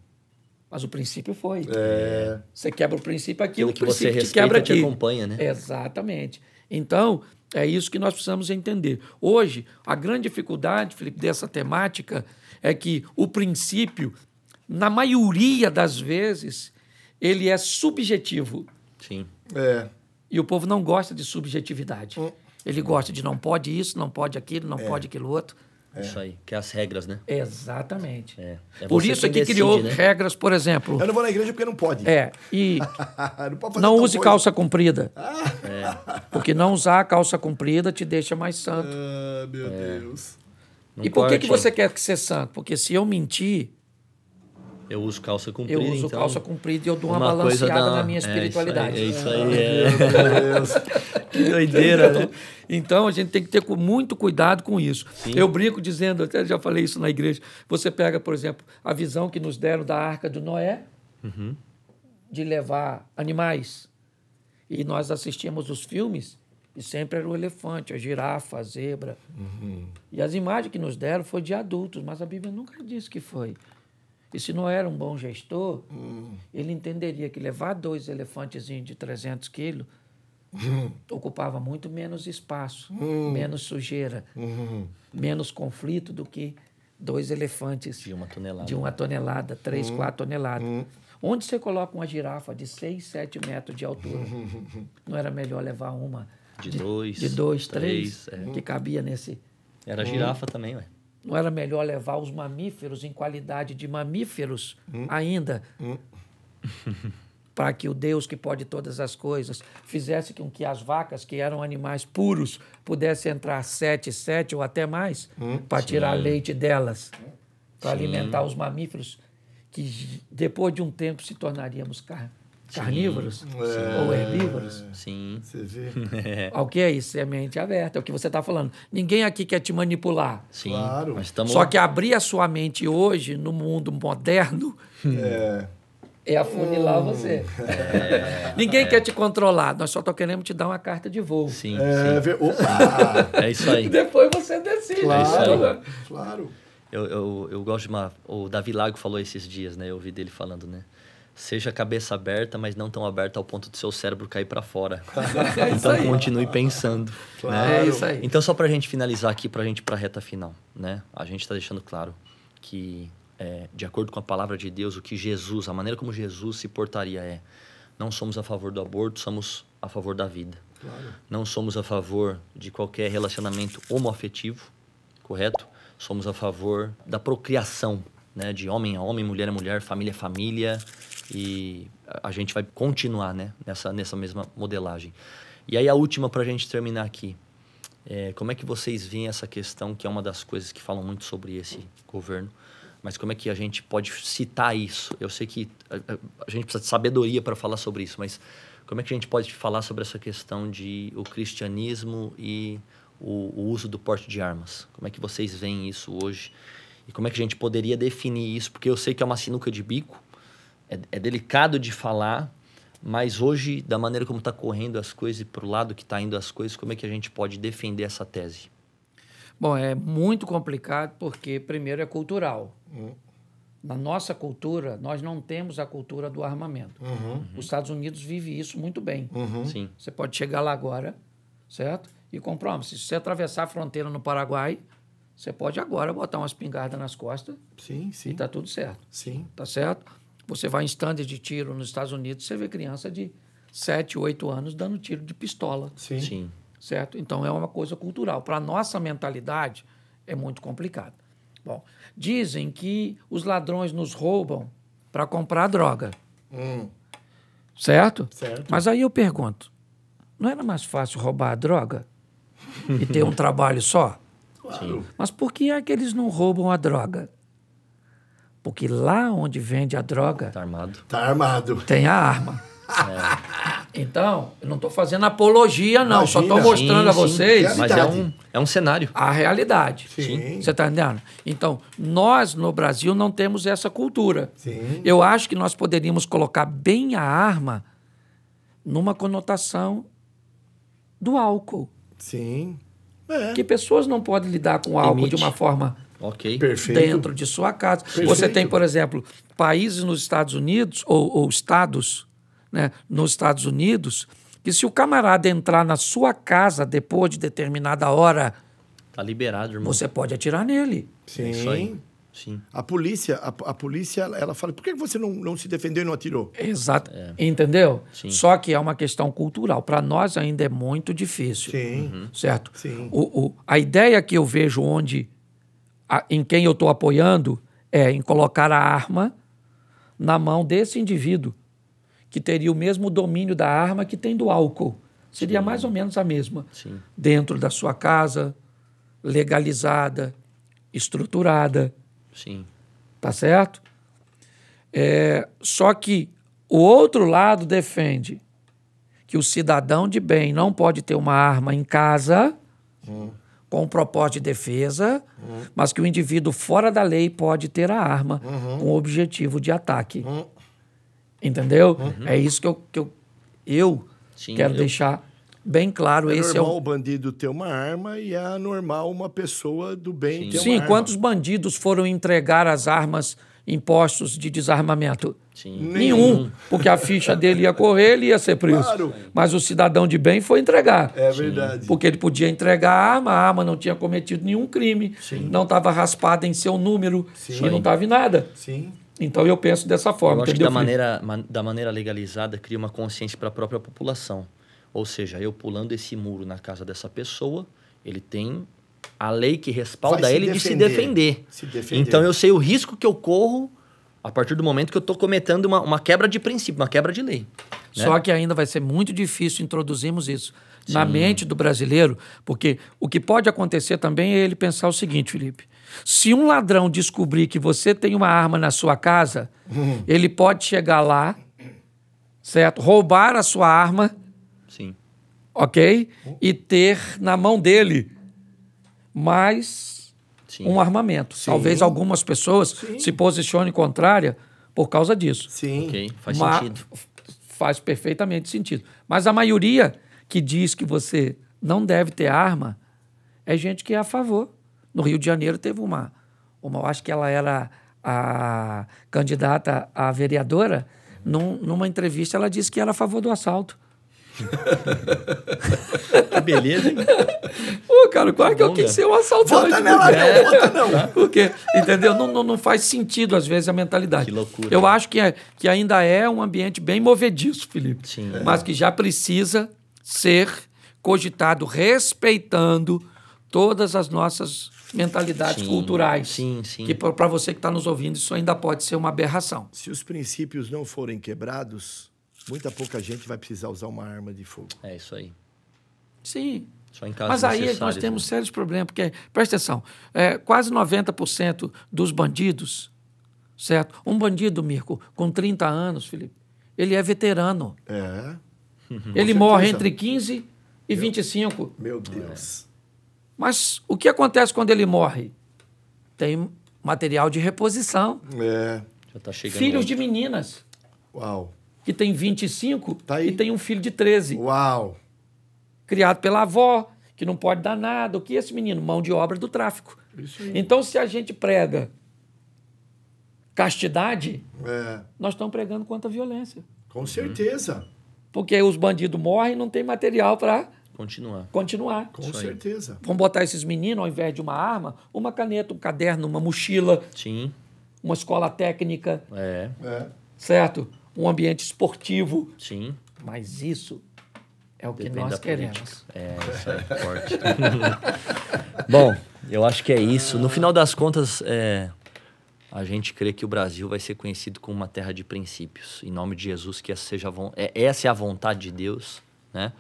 Mas o princípio foi. É. Você quebra o princípio aqui, Aquilo o que princípio você te quebra aqui. Te acompanha, né? Exatamente. Então, é isso que nós precisamos entender. Hoje, a grande dificuldade, Felipe, dessa temática é que o princípio, na maioria das vezes, ele é subjetivo. Sim. É. E o povo não gosta de subjetividade. Hum. Ele gosta de não pode isso, não pode aquilo, não é. pode aquilo outro. É. Isso aí, que é as regras, né? Exatamente. É. É por isso que decide, criou né? regras, por exemplo. Eu não vou na igreja porque não pode. É. E não, não use coisa. calça comprida. Ah. É. Porque não usar calça comprida te deixa mais santo. Ah, meu é. Deus. Não e por que, que você quer ser santo? Porque se eu mentir, eu uso calça comprida. Eu uso então, calça comprida e eu dou uma, uma balanceada da... na minha é, espiritualidade. É isso aí. É isso aí é. que doideira, né? Então a gente tem que ter muito cuidado com isso. Sim. Eu brinco dizendo, até já falei isso na igreja. Você pega, por exemplo, a visão que nos deram da arca do Noé uhum. de levar animais. E nós assistimos os filmes e sempre era o elefante, a girafa, a zebra. Uhum. E as imagens que nos deram foi de adultos, mas a Bíblia nunca disse que foi e se não era um bom gestor, hum. ele entenderia que levar dois elefantezinhos de 300 quilos hum. ocupava muito menos espaço, hum. menos sujeira, hum. menos conflito do que dois elefantes de uma tonelada, de uma tonelada três, hum. quatro toneladas. Hum. Onde você coloca uma girafa de 6, 7 metros de altura? não era melhor levar uma de, de dois, de dois três, três é. que cabia nesse... Era girafa também, ué. Não era melhor levar os mamíferos em qualidade de mamíferos hum. ainda? Hum. Para que o Deus que pode todas as coisas fizesse com que as vacas, que eram animais puros, pudessem entrar sete, sete ou até mais, hum. para tirar leite delas, para alimentar os mamíferos, que depois de um tempo se tornaríamos carne carnívoros é. ou herbívoros. Sim. Você vê? É. Ao que é isso? É mente aberta, é o que você está falando. Ninguém aqui quer te manipular. Sim. Claro. Tamo... Só que abrir a sua mente hoje, no mundo moderno, é, é afunilar hum. você. É. Ninguém quer te controlar, nós só estamos querendo te dar uma carta de voo. Sim. É, sim. Opa. é isso aí. Depois você decide. Claro. É claro. Eu, eu, eu gosto de uma. O Davi Lago falou esses dias, né? Eu ouvi dele falando, né? seja cabeça aberta, mas não tão aberta ao ponto do seu cérebro cair para fora. é então continue pensando. Né? Claro. Né? É isso aí. Então só para a gente finalizar aqui, para a gente para a reta final, né? A gente está deixando claro que é, de acordo com a palavra de Deus, o que Jesus, a maneira como Jesus se portaria é: não somos a favor do aborto, somos a favor da vida. Claro. Não somos a favor de qualquer relacionamento homoafetivo, correto? Somos a favor da procriação né, de homem a homem, mulher a mulher, família a família, e a gente vai continuar né, nessa, nessa mesma modelagem. E aí a última para a gente terminar aqui. É, como é que vocês veem essa questão, que é uma das coisas que falam muito sobre esse governo, mas como é que a gente pode citar isso? Eu sei que a, a gente precisa de sabedoria para falar sobre isso, mas como é que a gente pode falar sobre essa questão de o cristianismo e o, o uso do porte de armas? Como é que vocês veem isso hoje? E como é que a gente poderia definir isso? Porque eu sei que é uma sinuca de bico, é, é delicado de falar, mas hoje, da maneira como está correndo as coisas e para o lado que está indo as coisas, como é que a gente pode defender essa tese? Bom, é muito complicado porque, primeiro, é cultural. Na nossa cultura, nós não temos a cultura do armamento. Uhum. Os Estados Unidos vive isso muito bem. Uhum. Sim. Você pode chegar lá agora, certo? E comprova-se. Se você atravessar a fronteira no Paraguai, você pode agora botar uma espingarda nas costas. Sim, sim. E tá tudo certo. Sim. Tá certo? Você vai em stand de tiro nos Estados Unidos, você vê criança de 7, 8 anos dando tiro de pistola. Sim. sim. Certo? Então é uma coisa cultural. Para nossa mentalidade é muito complicado. Bom, dizem que os ladrões nos roubam para comprar droga. Hum. Certo? Certo. Mas aí eu pergunto, não era mais fácil roubar a droga e ter um trabalho só? Claro. Mas por que é que eles não roubam a droga? Porque lá onde vende a droga. Está armado. Está armado. Tem a arma. É. Então, eu não estou fazendo apologia, não. Imagina. Só estou mostrando sim, a vocês. Sim. Mas é um, é um cenário. A realidade. Sim. Você está entendendo? Então, nós no Brasil não temos essa cultura. Sim. Eu acho que nós poderíamos colocar bem a arma numa conotação do álcool. Sim. Porque é. pessoas não podem lidar com álcool de uma forma okay. Perfeito. dentro de sua casa. Perfeito. Você tem, por exemplo, países nos Estados Unidos, ou, ou estados né, nos Estados Unidos, que se o camarada entrar na sua casa depois de determinada hora. Tá liberado, irmão. Você pode atirar nele. Sim. É Sim. A polícia, a, a polícia, ela, fala, por que você não, não se defendeu e não atirou? Exato. É. Entendeu? Sim. Só que é uma questão cultural. Para nós ainda é muito difícil. Sim. Uhum. Certo? Sim. O, o, a ideia que eu vejo onde, a, em quem eu estou apoiando, é em colocar a arma na mão desse indivíduo, que teria o mesmo domínio da arma que tem do álcool. Seria Sim. mais ou menos a mesma. Sim. Dentro da sua casa, legalizada, estruturada Sim. Tá certo? É, só que o outro lado defende que o cidadão de bem não pode ter uma arma em casa hum. com um propósito de defesa, hum. mas que o indivíduo fora da lei pode ter a arma uhum. com objetivo de ataque. Uhum. Entendeu? Uhum. É isso que eu, que eu, eu Sim, quero eu... deixar bem claro é esse é normal é o... o bandido ter uma arma e é normal uma pessoa do bem Sim. ter Sim, uma Sim, quantos bandidos foram entregar as armas em postos de desarmamento? Sim. Nenhum, porque a ficha dele ia correr, ele ia ser preso. Claro. Mas o cidadão de bem foi entregar. É verdade. Porque ele podia entregar a arma, a arma não tinha cometido nenhum crime, Sim. não estava raspada em seu número Sim. e não estava em nada. Sim. Então eu penso dessa forma. Eu acho entendeu, que da maneira, da maneira legalizada cria uma consciência para a própria população. Ou seja, eu pulando esse muro na casa dessa pessoa, ele tem a lei que respalda ele defender, de se defender. se defender. Então eu sei o risco que eu corro a partir do momento que eu estou cometendo uma, uma quebra de princípio, uma quebra de lei. Né? Só que ainda vai ser muito difícil introduzirmos isso Sim. na mente do brasileiro, porque o que pode acontecer também é ele pensar o seguinte, Felipe. Se um ladrão descobrir que você tem uma arma na sua casa, hum. ele pode chegar lá, certo? Roubar a sua arma Sim. Ok? E ter na mão dele mais Sim. um armamento. Sim. Talvez algumas pessoas Sim. se posicionem contrária por causa disso. Sim. Okay. Faz sentido. Faz perfeitamente sentido. Mas a maioria que diz que você não deve ter arma é gente que é a favor. No Rio de Janeiro teve uma, uma eu acho que ela era a candidata a vereadora, num, numa entrevista ela disse que era a favor do assalto. que beleza, hein? Pô, cara, quase que eu quis ser um assaltante. Vota nela, não, vota não. Porque, entendeu? Não, não, não, faz sentido, às vezes, a mentalidade. Que loucura. Eu né? acho que, é, que ainda é um ambiente bem movediço, Felipe. Sim. É. Mas que já precisa ser cogitado respeitando todas as nossas mentalidades sim, culturais. Sim, sim. Que para você que está nos ouvindo, isso ainda pode ser uma aberração. Se os princípios não forem quebrados muita pouca gente vai precisar usar uma arma de fogo. É isso aí. Sim. Só em casos Mas aí é nós né? temos né? sérios problemas, porque, presta atenção, é, quase 90% dos bandidos, certo? Um bandido, Mirko, com 30 anos, Felipe, ele é veterano. É. Ele morre entre 15 e meu, 25. Meu Deus. É. Mas o que acontece quando ele morre? Tem material de reposição. É. Já tá chegando Filhos outro. de meninas. Uau que tem 25 tá e tem um filho de 13. Uau! Criado pela avó, que não pode dar nada. O que é esse menino? Mão de obra do tráfico. Então, se a gente prega castidade, é. nós estamos pregando contra a violência. Com certeza. Porque os bandidos morrem e não tem material para Continuar. Continuar. Com Isso certeza. Aí. Vamos botar esses meninos, ao invés de uma arma, uma caneta, um caderno, uma mochila. Sim. Uma escola técnica. É. é. Certo? um ambiente esportivo. Sim. Mas isso é o que Depende nós queremos. É, isso é forte. Bom, eu acho que é isso. No final das contas, é, a gente crê que o Brasil vai ser conhecido como uma terra de princípios. Em nome de Jesus, que essa, seja é, essa é a vontade de Deus, né?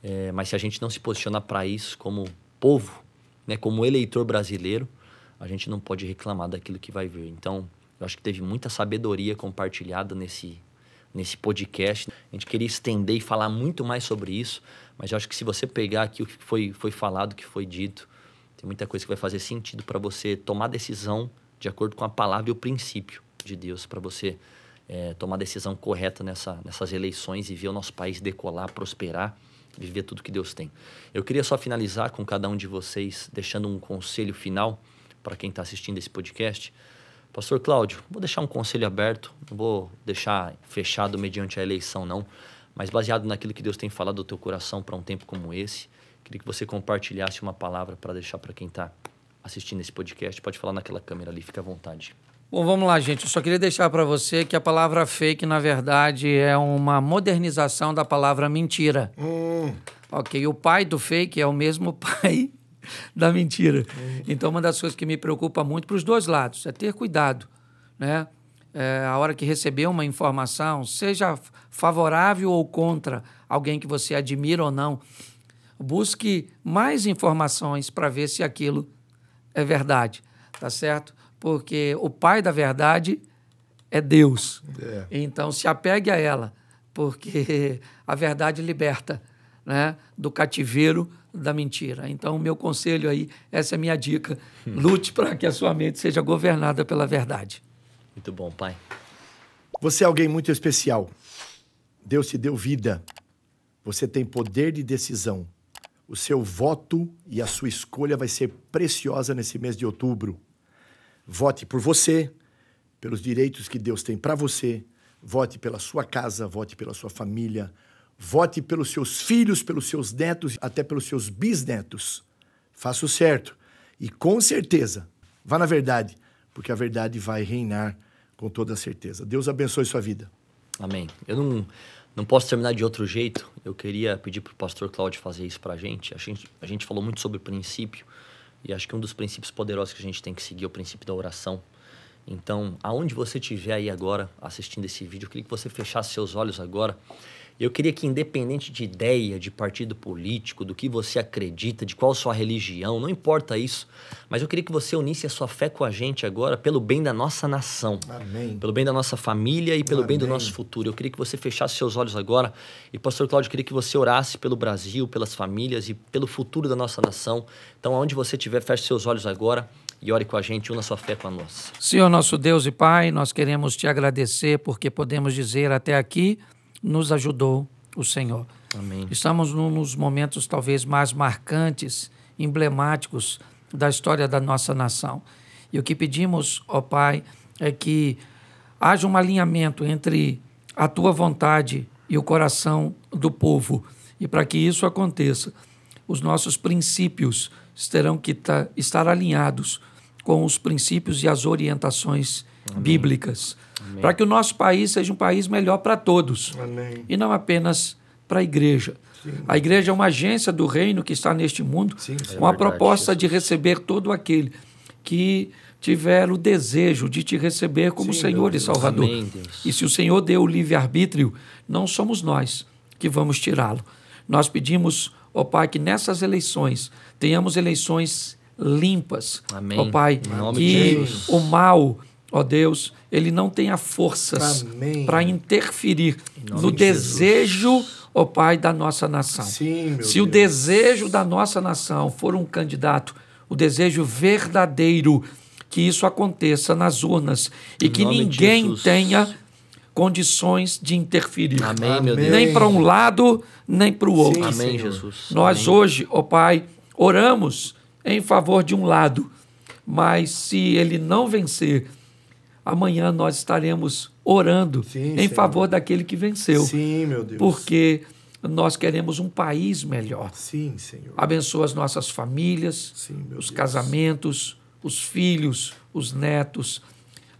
É, mas se a gente não se posicionar para isso como povo, né, como eleitor brasileiro, a gente não pode reclamar daquilo que vai vir. Então, eu acho que teve muita sabedoria compartilhada nesse nesse podcast. A gente queria estender e falar muito mais sobre isso, mas eu acho que se você pegar aqui o que foi, foi falado, o que foi dito, tem muita coisa que vai fazer sentido para você tomar decisão de acordo com a palavra e o princípio de Deus, para você é, tomar a decisão correta nessa, nessas eleições e ver o nosso país decolar, prosperar, viver tudo que Deus tem. Eu queria só finalizar com cada um de vocês, deixando um conselho final para quem está assistindo esse podcast. Pastor Cláudio, vou deixar um conselho aberto, não vou deixar fechado mediante a eleição, não, mas baseado naquilo que Deus tem falado do teu coração para um tempo como esse, queria que você compartilhasse uma palavra para deixar para quem está assistindo esse podcast. Pode falar naquela câmera ali, fica à vontade. Bom, vamos lá, gente. Eu só queria deixar para você que a palavra fake, na verdade, é uma modernização da palavra mentira. Hum. Ok, o pai do fake é o mesmo pai da mentira. Então, uma das coisas que me preocupa muito para os dois lados é ter cuidado, né? É, a hora que receber uma informação, seja favorável ou contra alguém que você admira ou não, busque mais informações para ver se aquilo é verdade, tá certo? Porque o pai da verdade é Deus. É. Então se apegue a ela, porque a verdade liberta, né, do cativeiro da mentira. Então, o meu conselho aí, essa é a minha dica. Lute para que a sua mente seja governada pela verdade. Muito bom, pai. Você é alguém muito especial. Deus te deu vida. Você tem poder de decisão. O seu voto e a sua escolha vai ser preciosa nesse mês de outubro. Vote por você, pelos direitos que Deus tem para você. Vote pela sua casa, vote pela sua família, Vote pelos seus filhos, pelos seus netos, até pelos seus bisnetos. Faça o certo. E com certeza, vá na verdade, porque a verdade vai reinar com toda certeza. Deus abençoe sua vida. Amém. Eu não, não posso terminar de outro jeito. Eu queria pedir para o pastor Cláudio fazer isso para a gente. A gente falou muito sobre o princípio. E acho que um dos princípios poderosos que a gente tem que seguir é o princípio da oração. Então, aonde você estiver aí agora assistindo esse vídeo, eu queria que você fechasse seus olhos agora eu queria que, independente de ideia, de partido político, do que você acredita, de qual sua religião, não importa isso, mas eu queria que você unisse a sua fé com a gente agora pelo bem da nossa nação. Amém. Pelo bem da nossa família e pelo Amém. bem do nosso futuro. Eu queria que você fechasse seus olhos agora e, pastor Cláudio, eu queria que você orasse pelo Brasil, pelas famílias e pelo futuro da nossa nação. Então, aonde você estiver, feche seus olhos agora e ore com a gente, una sua fé com a nossa. Senhor nosso Deus e Pai, nós queremos te agradecer porque podemos dizer até aqui nos ajudou o Senhor. Amém. Estamos num dos momentos talvez mais marcantes, emblemáticos da história da nossa nação. E o que pedimos, ó Pai, é que haja um alinhamento entre a tua vontade e o coração do povo. E para que isso aconteça, os nossos princípios terão que estar alinhados com os princípios e as orientações Amém. bíblicas, para que o nosso país seja um país melhor para todos Amém. e não apenas para a igreja. Sim. A igreja é uma agência do reino que está neste mundo, sim, sim. com a é verdade, proposta de receber todo aquele que tiver o desejo de te receber como Senhor e Salvador. Amém, e se o Senhor deu o livre-arbítrio, não somos nós que vamos tirá-lo. Nós pedimos, ó Pai, que nessas eleições tenhamos eleições limpas, Amém. ó Pai, que o mal ó Deus, ele não tenha forças para interferir no de desejo, ó Pai, da nossa nação. Sim, Se Deus. o desejo da nossa nação for um candidato, o desejo verdadeiro, que isso aconteça nas urnas e em que ninguém tenha condições de interferir. Amém, meu Deus. Nem para um lado, nem para o outro. Sim, Amém, Senhor. Jesus. Nós Amém. hoje, ó Pai, oramos em favor de um lado, mas se ele não vencer, amanhã nós estaremos orando Sim, em Senhor. favor daquele que venceu. Sim, meu Deus. Porque nós queremos um país melhor. Sim, Senhor. Abençoa as nossas famílias, Sim, os Deus. casamentos, os filhos, os netos.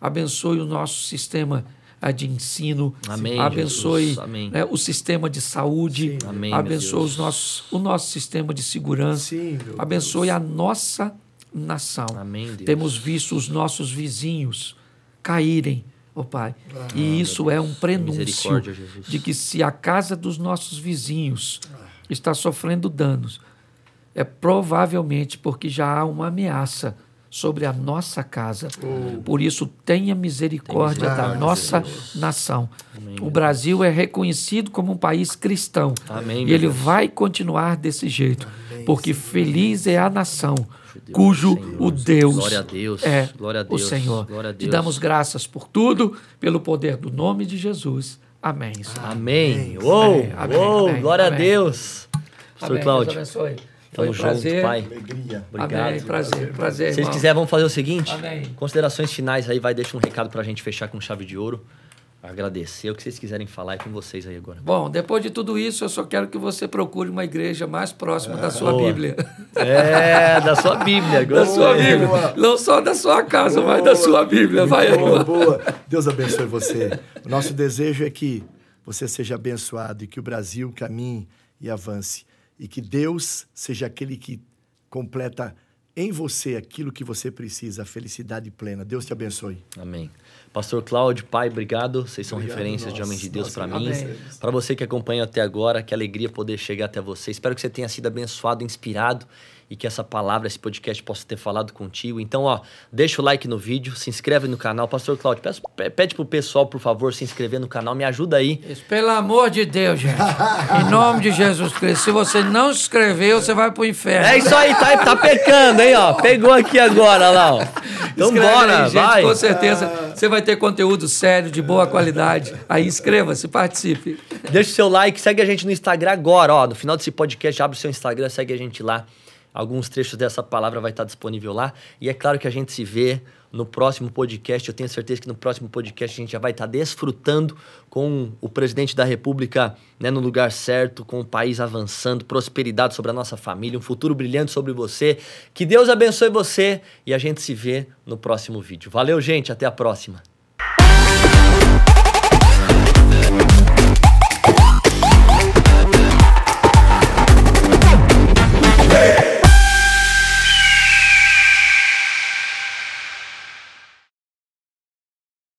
Abençoe o nosso sistema eh, de ensino. Amém, abençoe né, o sistema de saúde. Amém, abençoe os nossos, o nosso sistema de segurança. Sim, abençoe Deus. a nossa nação. Amém, Temos visto os nossos vizinhos caírem, ó Pai. Ah, e isso é um prenúncio de que se a casa dos nossos vizinhos ah. está sofrendo danos, é provavelmente porque já há uma ameaça sobre a nossa casa. Oh. Por isso, tenha misericórdia, da nossa Deus. nação. Amém, o Brasil Deus. é reconhecido como um país cristão. Amém, e ele Deus. vai continuar desse jeito, Amém, porque feliz é a nação Deus, cujo Senhor. o Deus, glória Deus é glória a Deus, o Senhor. Glória a Deus. Te damos graças por tudo, pelo poder do nome de Jesus. Amém. Senhor. Amém. Uou, é, amém, uou amém, glória amém. a Deus. Pastor Cláudio. Deus abençoe. Tamo junto, prazer. Pai. Alegria. Obrigado. Amém, prazer, prazer. Se vocês quiserem, vamos fazer o seguinte: Considerações finais aí, vai deixar um recado a gente fechar com chave de ouro agradecer, é o que vocês quiserem falar é com vocês aí agora. Bom, depois de tudo isso, eu só quero que você procure uma igreja mais próxima é, da sua boa. Bíblia. É, da sua Bíblia. Da sua Bíblia. Não só da sua casa, boa. mas da sua Bíblia. Vai boa, boa. Deus abençoe você. O nosso desejo é que você seja abençoado e que o Brasil caminhe e avance. E que Deus seja aquele que completa em você aquilo que você precisa, a felicidade plena. Deus te abençoe. Amém. Pastor Cláudio, pai, obrigado. Vocês são obrigado, referências nossa, de homens de Deus para mim. Para você que acompanha até agora, que alegria poder chegar até você. Espero que você tenha sido abençoado, inspirado e que essa palavra, esse podcast possa ter falado contigo. Então, ó, deixa o like no vídeo, se inscreve no canal. Pastor Claudio, peço, pede pro pessoal, por favor, se inscrever no canal, me ajuda aí. Isso, pelo amor de Deus, gente. em nome de Jesus Cristo. Se você não se inscreveu, você vai pro inferno. É isso aí, tá, tá pecando, hein, ó. Pegou aqui agora, lá, ó. Então Escreve bora, aí, gente, vai. Com certeza, você vai ter conteúdo sério, de boa qualidade. Aí inscreva-se, participe. Deixa o seu like, segue a gente no Instagram agora, ó. No final desse podcast, abre o seu Instagram, segue a gente lá. Alguns trechos dessa palavra vai estar disponível lá. E é claro que a gente se vê no próximo podcast. Eu tenho certeza que no próximo podcast a gente já vai estar desfrutando com o presidente da República né, no lugar certo, com o país avançando, prosperidade sobre a nossa família, um futuro brilhante sobre você. Que Deus abençoe você e a gente se vê no próximo vídeo. Valeu, gente. Até a próxima.